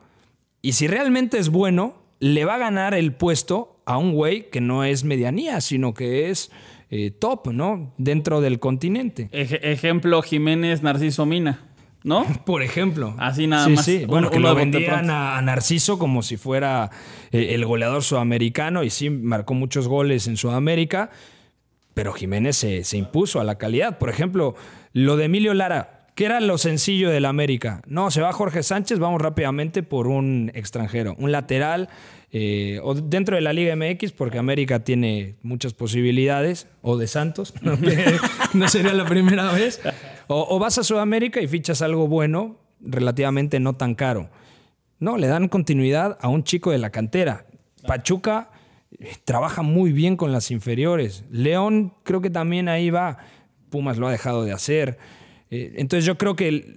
y si realmente es bueno, le va a ganar el puesto a un güey que no es medianía, sino que es eh, top, ¿no? Dentro del continente. ejemplo, Jiménez Narciso Mina. ¿No? *laughs* Por ejemplo. Así nada más. Sí. Bueno, que lo vendían a, Narciso como si fuera eh, el goleador sudamericano y sí marcó muchos goles en Sudamérica, pero Jiménez se impuso a la calidad. Por ejemplo, lo de Emilio Lara, ¿Qué era lo sencillo del América? No, se va Jorge Sánchez, vamos rápidamente por un extranjero, un lateral, eh, o dentro de la Liga MX, porque América tiene muchas posibilidades, o de Santos, *laughs* no, sería la primera vez, o, vas a Sudamérica y fichas algo bueno, relativamente no tan caro. No, le dan continuidad a un chico de la cantera. Pachuca eh, trabaja muy bien con las inferiores. León creo que también ahí va. Pumas lo ha dejado de hacer. Eh, entonces yo creo que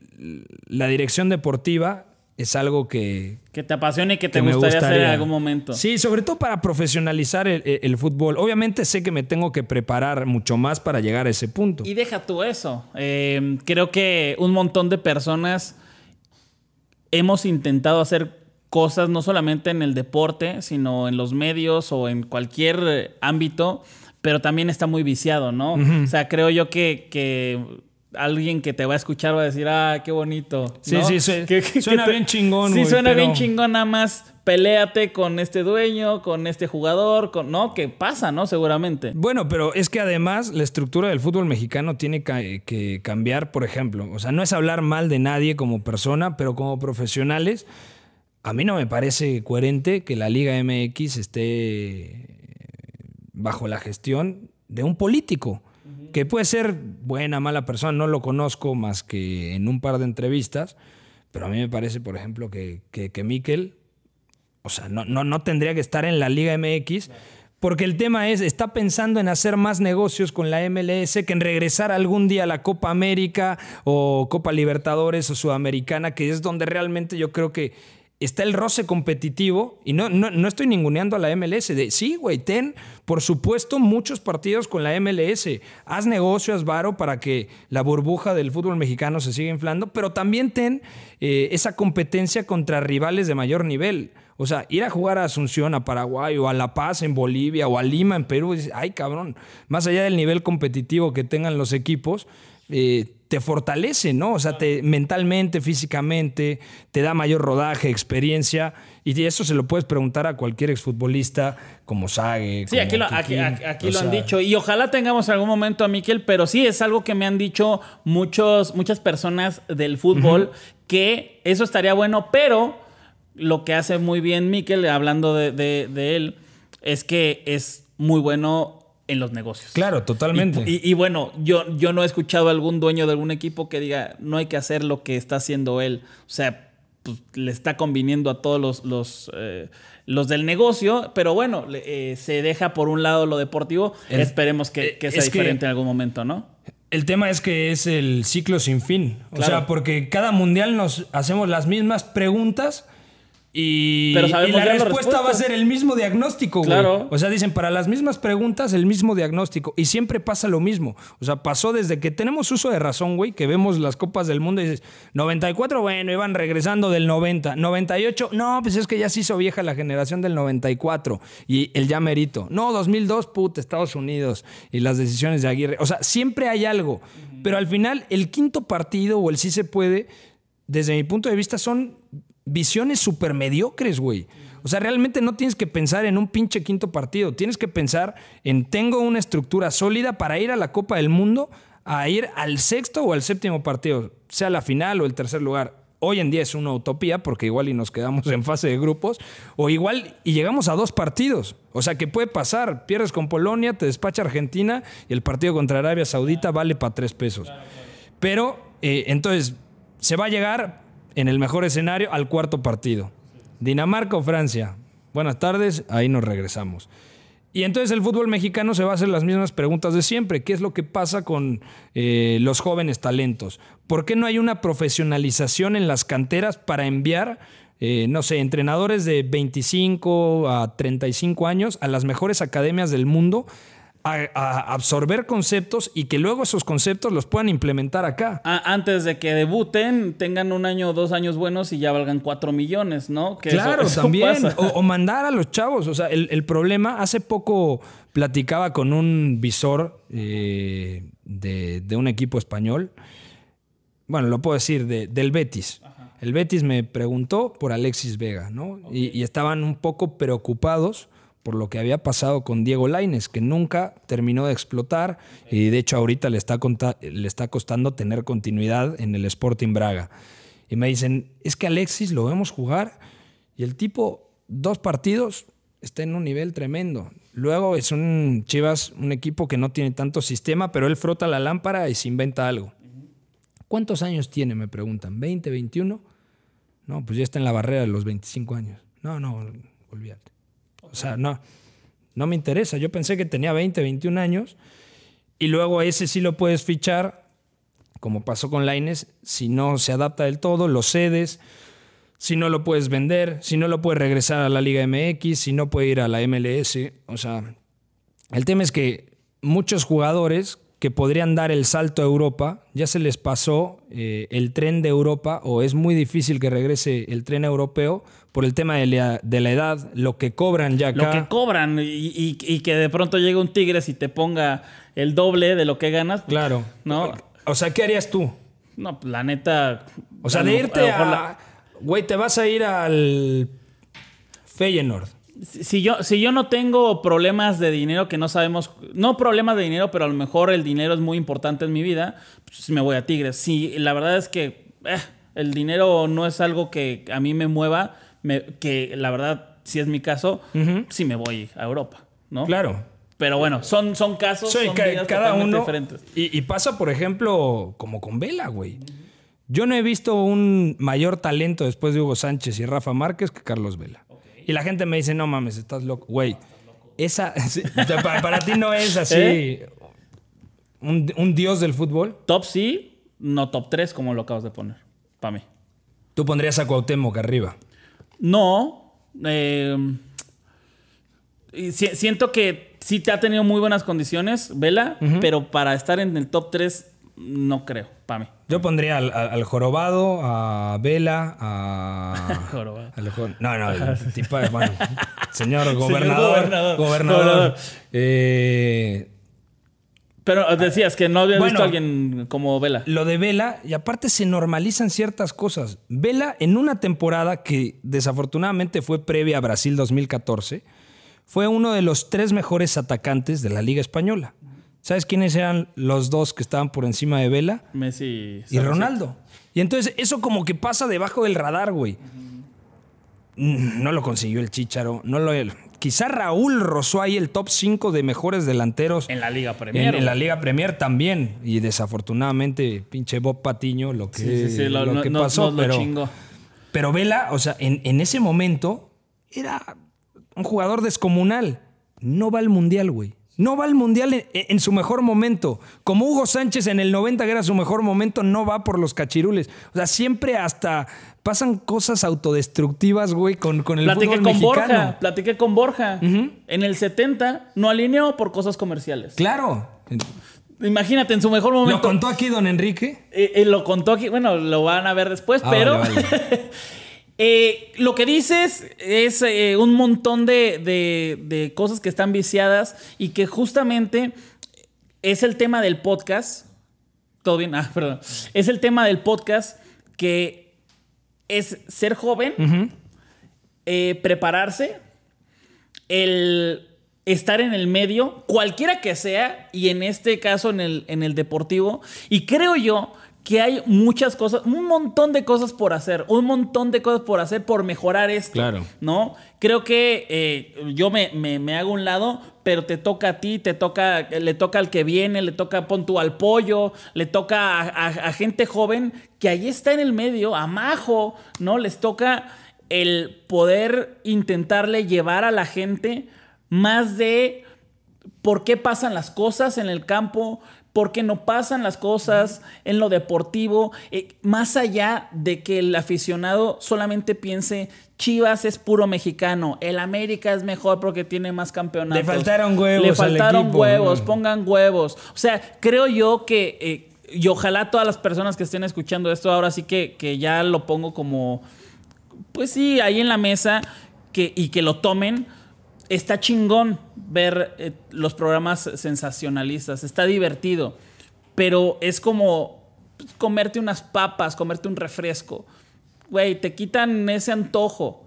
la dirección deportiva es algo que... Que te apasiona y que te gustaría, hacer en algún momento. Sí, sobre todo para profesionalizar e, el, fútbol. Obviamente sé que me tengo que preparar mucho más para llegar a ese punto. Y deja tú eso. Eh, creo que un montón de personas hemos intentado hacer cosas no solamente en el deporte, sino en los medios o en cualquier eh, ámbito, pero también está muy viciado, ¿no? O sea, creo yo que, que alguien que te va a escuchar va a decir, ah, qué bonito. Sí, sí, sí. *laughs* suena bien chingón. Sí, suena bien chingón, nada más peléate con este dueño, con este jugador, con... ¿no? Que pasa, ¿no? Seguramente. Bueno, pero es que además la estructura del fútbol mexicano tiene que cambiar, por ejemplo. O sea, no es hablar mal de nadie como persona, pero como profesionales, a mí no me parece coherente que la Liga MX esté eh, bajo la gestión de un político que puede ser buena, mala persona, no lo conozco más que en un par de entrevistas, pero a mí me parece, por ejemplo, que, que, Mikel, o sea, no, no, no, tendría que estar en la Liga MX. Porque el tema es, está pensando en hacer más negocios con la MLS que en regresar algún día a la Copa América o Copa Libertadores o Sudamericana, que es donde realmente yo creo que está el roce competitivo, y no, no, estoy ninguneando a la MLS, de sí, güey, ten, por supuesto, muchos partidos con la MLS, haz negocio, haz varo para que la burbuja del fútbol mexicano se siga inflando, pero también ten eh, esa competencia contra rivales de mayor nivel. O sea, ir a jugar a Asunción, a Paraguay, o a La Paz en Bolivia, o a Lima en Perú, ay cabrón, más allá del nivel competitivo que tengan los equipos, eh, te fortalece, ¿no? O sea, te, mentalmente, físicamente, te da mayor rodaje, experiencia. Y eso se lo puedes preguntar a cualquier exfutbolista como Sague. Sí, aquí, lo, han dicho. Y ojalá tengamos algún momento a Miquel, pero sí es algo que me han dicho muchos, muchas personas del fútbol, que eso estaría bueno, pero lo que hace muy bien Miquel, hablando de él, es que es muy bueno en los negocios. Claro, totalmente. Y, bueno, yo, yo no he escuchado a algún dueño de algún equipo que diga, no hay que hacer lo que está haciendo él. O sea, pues, le está conviniendo a todos los, los, eh, del negocio, pero bueno, eh, se deja por un lado lo deportivo. Esperemos que, eh, que sea diferente en algún momento, ¿no? El tema es que es el ciclo sin fin. O sea, porque cada mundial nos hacemos las mismas preguntas y, la, respuesta va a ser el mismo diagnóstico, güey. O sea, dicen, para las mismas preguntas, el mismo diagnóstico. Y siempre pasa lo mismo. O sea, pasó desde que tenemos uso de razón, güey, que vemos las copas del mundo y dices, 94, bueno, iban regresando del 90. 98, no, pues es que ya se hizo vieja la generación del 94 y el ya merito. No, 2002, puta, Estados Unidos y las decisiones de Aguirre. O sea, siempre hay algo. Pero al final, el quinto partido o el sí se puede, desde mi punto de vista, son visiones súper mediocres, güey. O sea, realmente no tienes que pensar en un pinche quinto partido. Tienes que pensar en tengo una estructura sólida para ir a la Copa del Mundo, a ir al sexto o al séptimo partido, sea la final o el tercer lugar. Hoy en día es una utopía porque igual y nos quedamos en fase de grupos o igual y llegamos a dos partidos. O sea, que puede pasar, pierdes con Polonia, te despacha Argentina y el partido contra Arabia Saudita vale para tres pesos. Pero eh, entonces se va a llegar en el mejor escenario, al cuarto partido. Dinamarca o Francia. Buenas tardes, ahí nos regresamos. Y entonces el fútbol mexicano se va a hacer las mismas preguntas de siempre. ¿Qué es lo que pasa con eh, los jóvenes talentos? ¿Por qué no hay una profesionalización en las canteras para enviar, eh, no sé, entrenadores de 25 a 35 años a las mejores academias del mundo a, absorber conceptos y que luego esos conceptos los puedan implementar acá. antes de que debuten, tengan un año o dos años buenos y ya valgan cuatro millones, ¿no? claro, también. O, mandar a los chavos. O sea, el, problema, hace poco platicaba con un visor eh, de, un equipo español, bueno, lo puedo decir, del Betis. El Betis me preguntó por Alexis Vega, ¿no? y estaban un poco preocupados por lo que había pasado con Diego Laines, que nunca terminó de explotar y de hecho ahorita le está, le está costando tener continuidad en el Sporting Braga. Y me dicen, es que Alexis lo vemos jugar y el tipo, dos partidos, está en un nivel tremendo. Luego es un Chivas, un equipo que no tiene tanto sistema, pero él frota la lámpara y se inventa algo. ¿Cuántos años tiene? Me preguntan. ¿20, 21? No, pues ya está en la barrera de los 25 años. No, no, olvídate. O sea, no, no me interesa. Yo pensé que tenía 20, 21 años y luego a ese sí lo puedes fichar, como pasó con Lines. si no se adapta del todo, lo cedes, si no lo puedes vender, si no lo puedes regresar a la Liga MX, si no puede ir a la MLS. O sea, el tema es que muchos jugadores que podrían dar el salto a Europa, ya se les pasó eh, el tren de Europa o es muy difícil que regrese el tren europeo por el tema de la, edad, lo que cobran ya acá. Lo que cobran y, que de pronto llegue un tigre y te ponga el doble de lo que ganas. claro. ¿no? O sea, ¿qué harías tú? No, pues, la neta... O sea, de irte a... Güey, te vas a ir al Feyenoord si yo, si yo no tengo problemas de dinero que no sabemos, no problemas de dinero, pero a lo mejor el dinero es muy importante en mi vida, pues me voy a Tigres. Si la verdad es que eh, el dinero no es algo que a mí me mueva, que la verdad, si es mi caso, si sí me voy a Europa, ¿no? Claro. Pero bueno, son, son casos, son cada uno diferentes. Y, pasa, por ejemplo, como con Vela, güey. Yo no he visto un mayor talento después de Hugo Sánchez y Rafa Márquez que Carlos Vela. Y la gente me dice, no mames, estás loco. Güey, esa, *laughs* para, ti no es así ¿Eh? un, dios del fútbol. Top sí, no top 3 como lo acabas de poner, para mí. ¿Tú pondrías a Cuauhtémoc arriba? No. Em, siento que sí te ha tenido muy buenas condiciones, Vela, pero para estar en el top 3 no creo, para mí. Yo pondría al, jorobado, a Vela, a. *laughs* jorobado. no, no, ah, tipo, hermano. *laughs* Señor gobernador. gobernador. Eh, pero decías que no había visto a alguien como Vela. Lo de Vela, y aparte se normalizan ciertas cosas. Vela, en una temporada que desafortunadamente fue previa a Brasil 2014, fue uno de los tres mejores atacantes de la Liga Española. ¿Sabes quiénes eran los dos que estaban por encima de Vela? Messi y, Ronaldo. Y entonces eso como que pasa debajo del radar, güey. No lo consiguió el Chicharo, no lo quizá Raúl rozó ahí el top 5 de mejores delanteros. En la Liga Premier. En, la Liga Premier también. Y desafortunadamente, pinche Bob Patiño, lo que, lo, pasó. pero, pero Vela, o sea, en, en, ese momento era un jugador descomunal. No va al Mundial, güey. No va al Mundial en, su mejor momento. Como Hugo Sánchez en el 90, que era su mejor momento, no va por los cachirules. O sea, siempre hasta pasan cosas autodestructivas, güey, con, con el platiqué con Borja, platiqué con Borja. En el 70 no alineó por cosas comerciales. Claro. Imagínate, en su mejor momento. ¿Lo contó aquí don Enrique? Eh, eh, lo contó aquí. Bueno, lo van a ver después, ah, pero... *laughs* Eh, lo que dices es eh, un montón de, cosas que están viciadas y que justamente es el tema del podcast. Todo bien, *laughs* ah, perdón. Es el tema del podcast que es ser joven, eh, prepararse, el estar en el medio, cualquiera que sea, y en este caso en el, en el deportivo. Y creo yo que hay muchas cosas, un montón de cosas por hacer, un montón de cosas por hacer por mejorar esto. Claro. ¿No? Creo que eh, yo me, hago un lado, pero te toca a ti, te toca, le toca al que viene, le toca pon tú al pollo, le toca a, gente joven que ahí está en el medio, a majo, ¿no? Les toca el poder intentarle llevar a la gente más de por qué pasan las cosas en el campo, porque no pasan las cosas en lo deportivo, eh, más allá de que el aficionado solamente piense Chivas es puro mexicano, el América es mejor porque tiene más campeonatos. Le faltaron huevos. Le faltaron huevos, pongan huevos. O sea, creo yo que, eh, y ojalá todas las personas que estén escuchando esto ahora sí que, que ya lo pongo como, pues sí, ahí en la mesa que, y que lo tomen está chingón ver eh, los programas sensacionalistas, está divertido, pero es como pues, comerte unas papas, comerte un refresco. Güey, te quitan ese antojo.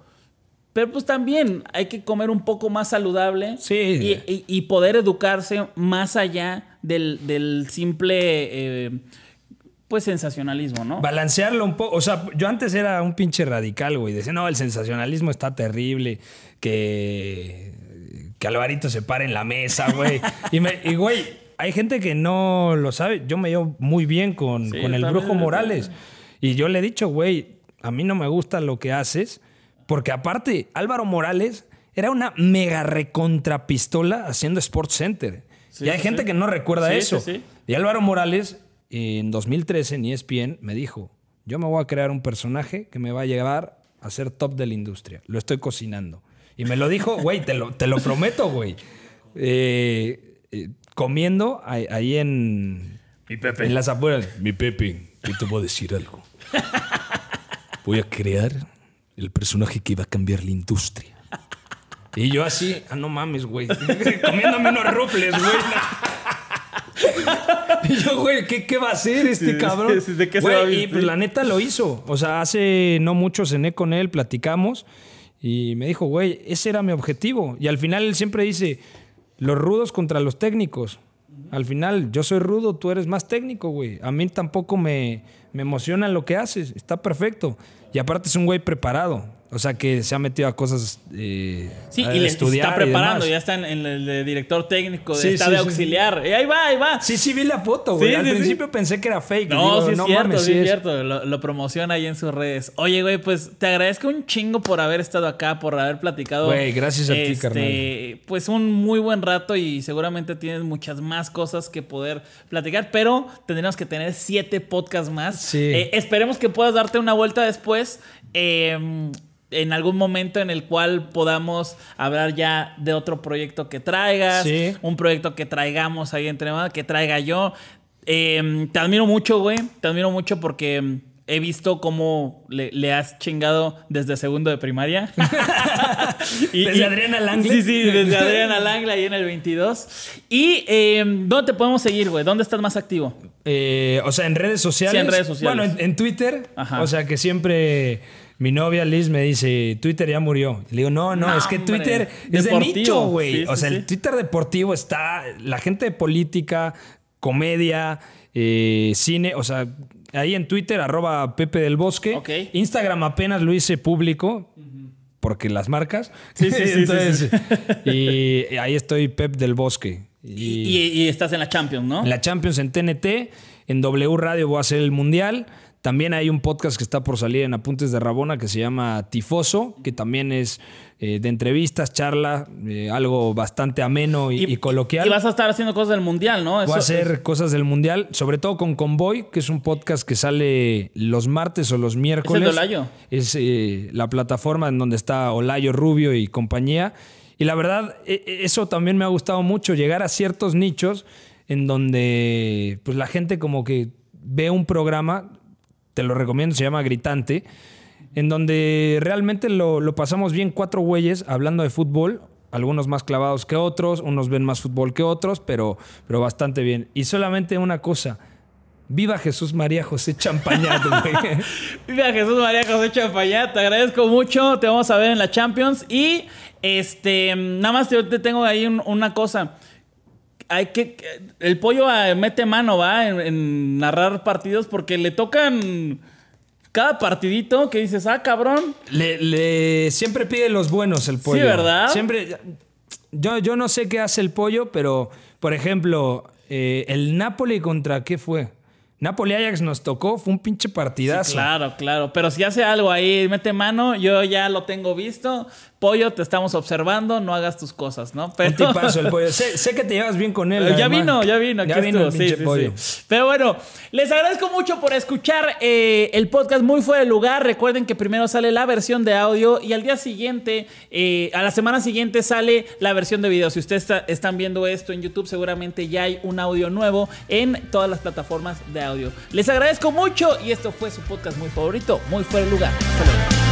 Pero pues también hay que comer un poco más saludable y, poder educarse más allá del, simple eh, pues sensacionalismo, ¿no? Balancearlo un poco. O sea, yo antes era un pinche radical, güey. Decía, no, el sensacionalismo está terrible que, que Alvarito se pare en la mesa, güey. y, güey, hay gente que no lo sabe. Yo me llevo muy bien con, el brujo Morales. Y yo le he dicho, güey, a mí no me gusta lo que haces. Porque aparte, Álvaro Morales era una mega recontrapistola haciendo Sports Center. y hay gente que no recuerda eso. Y Álvaro Morales, en 2013 en ESPN, me dijo, yo me voy a crear un personaje que me va a llevar a ser top de la industria. Lo estoy cocinando. Y me lo dijo, güey, te lo, te lo prometo, güey. Eh, eh, comiendo ahí, en. Mi Pepe. En las afueras. Mi Pepe, yo te voy a decir algo. Voy a crear el personaje que iba a cambiar la industria. Y yo así, ah, no mames, güey. *laughs* Comiéndome unos ruples, güey. *laughs* y yo, güey, ¿qué, ¿qué, va a hacer este cabrón? y pues, la neta lo hizo. O sea, hace no mucho cené con él, platicamos. Y me dijo, güey, ese era mi objetivo. Y al final él siempre dice, los rudos contra los técnicos. Al final, yo soy rudo, tú eres más técnico, güey. A mí tampoco me, emociona lo que haces, está perfecto. Y aparte es un güey preparado. O sea, que se ha metido a cosas. Eh, sí, y le está preparando, ya está en, el de director técnico, está de auxiliar. Y ahí va, ahí va. Sí, sí, vi la foto, güey. Al principio pensé que era fake. No, sí, es cierto, sí, es cierto. Lo, promociona ahí en sus redes. Oye, güey, pues te agradezco un chingo por haber estado acá, por haber platicado. Güey, gracias a ti, este, carnal. Pues un muy buen rato y seguramente tienes muchas más cosas que poder platicar, pero tendríamos que tener siete podcasts más. Sí. Eh, esperemos que puedas darte una vuelta después. Eh, en algún momento en el cual podamos hablar ya de otro proyecto que traigas, un proyecto que traigamos ahí entre que traiga yo. Em, te admiro mucho, güey. Te admiro mucho porque he visto cómo le, has chingado desde segundo de primaria. *laughs* *laughs* desde Adriana Langley. Sí, sí, desde Adriana Langley ahí en el 22. ¿Y em, dónde te podemos seguir, güey? ¿Dónde estás más activo? Eh, o sea, en redes sociales. Sí, en redes sociales. Bueno, en, en Twitter. O sea, que siempre mi novia Liz me dice, Twitter ya murió. le digo, no, no, es que Twitter es de nicho, güey. o sea, el Twitter deportivo está, la gente de política, comedia, eh, cine, o sea, ahí en Twitter, arroba Pepe del Bosque. Instagram apenas lo hice público. Porque las marcas. Sí, sí, *laughs* sí. Y ahí estoy, Pep del Bosque. Y, y, estás en la Champions, ¿no? En la Champions en TNT, en W Radio voy a hacer el Mundial. También hay un podcast que está por salir en Apuntes de Rabona que se llama Tifoso, que también es eh, de entrevistas, charla, eh, algo bastante ameno y, coloquial. Y vas a estar haciendo cosas del Mundial, ¿no? va a hacer cosas del Mundial, sobre todo con Convoy, que es un podcast que sale los martes o los miércoles. ¿Es Olayo? Es eh, la plataforma en donde está Olayo Rubio y compañía. Y la verdad, e, e, eso también me ha gustado mucho, llegar a ciertos nichos en donde pues, la gente como que ve un programa te lo recomiendo, se llama Gritante, en donde realmente lo, pasamos bien cuatro güeyes hablando de fútbol, algunos más clavados que otros, unos ven más fútbol que otros, pero, pero bastante bien. Y solamente una cosa. Viva Jesús María José Champañat, *laughs* Viva Jesús María José Champañat, te agradezco mucho. Te vamos a ver en la Champions. Y este, nada más te, tengo ahí una cosa que. El pollo mete mano, va, en, narrar partidos porque le tocan. Cada partidito que dices, ah, cabrón. Le, siempre pide los buenos el pollo. Sí, ¿verdad? Siempre. Yo, yo no sé qué hace el pollo, pero, por ejemplo, eh, el Napoli contra qué fue? Napoli Ajax nos tocó, fue un pinche partidazo. claro, claro. Pero si hace algo ahí, mete mano, yo ya lo tengo visto pollo, te estamos observando, no hagas tus cosas, ¿no? Pero... *laughs* Sé, que te llevas bien con él. Ya vino, ya vino, aquí ya vino el pollo. Pero bueno, les agradezco mucho por escuchar eh, el podcast muy fuera de lugar. Recuerden que primero sale la versión de audio y al día siguiente, eh, a la semana siguiente sale la versión de video. Si ustedes están viendo esto en YouTube, seguramente ya hay un audio nuevo en todas las plataformas de audio. Les agradezco mucho y esto fue su podcast muy favorito, muy fuera de lugar. Hasta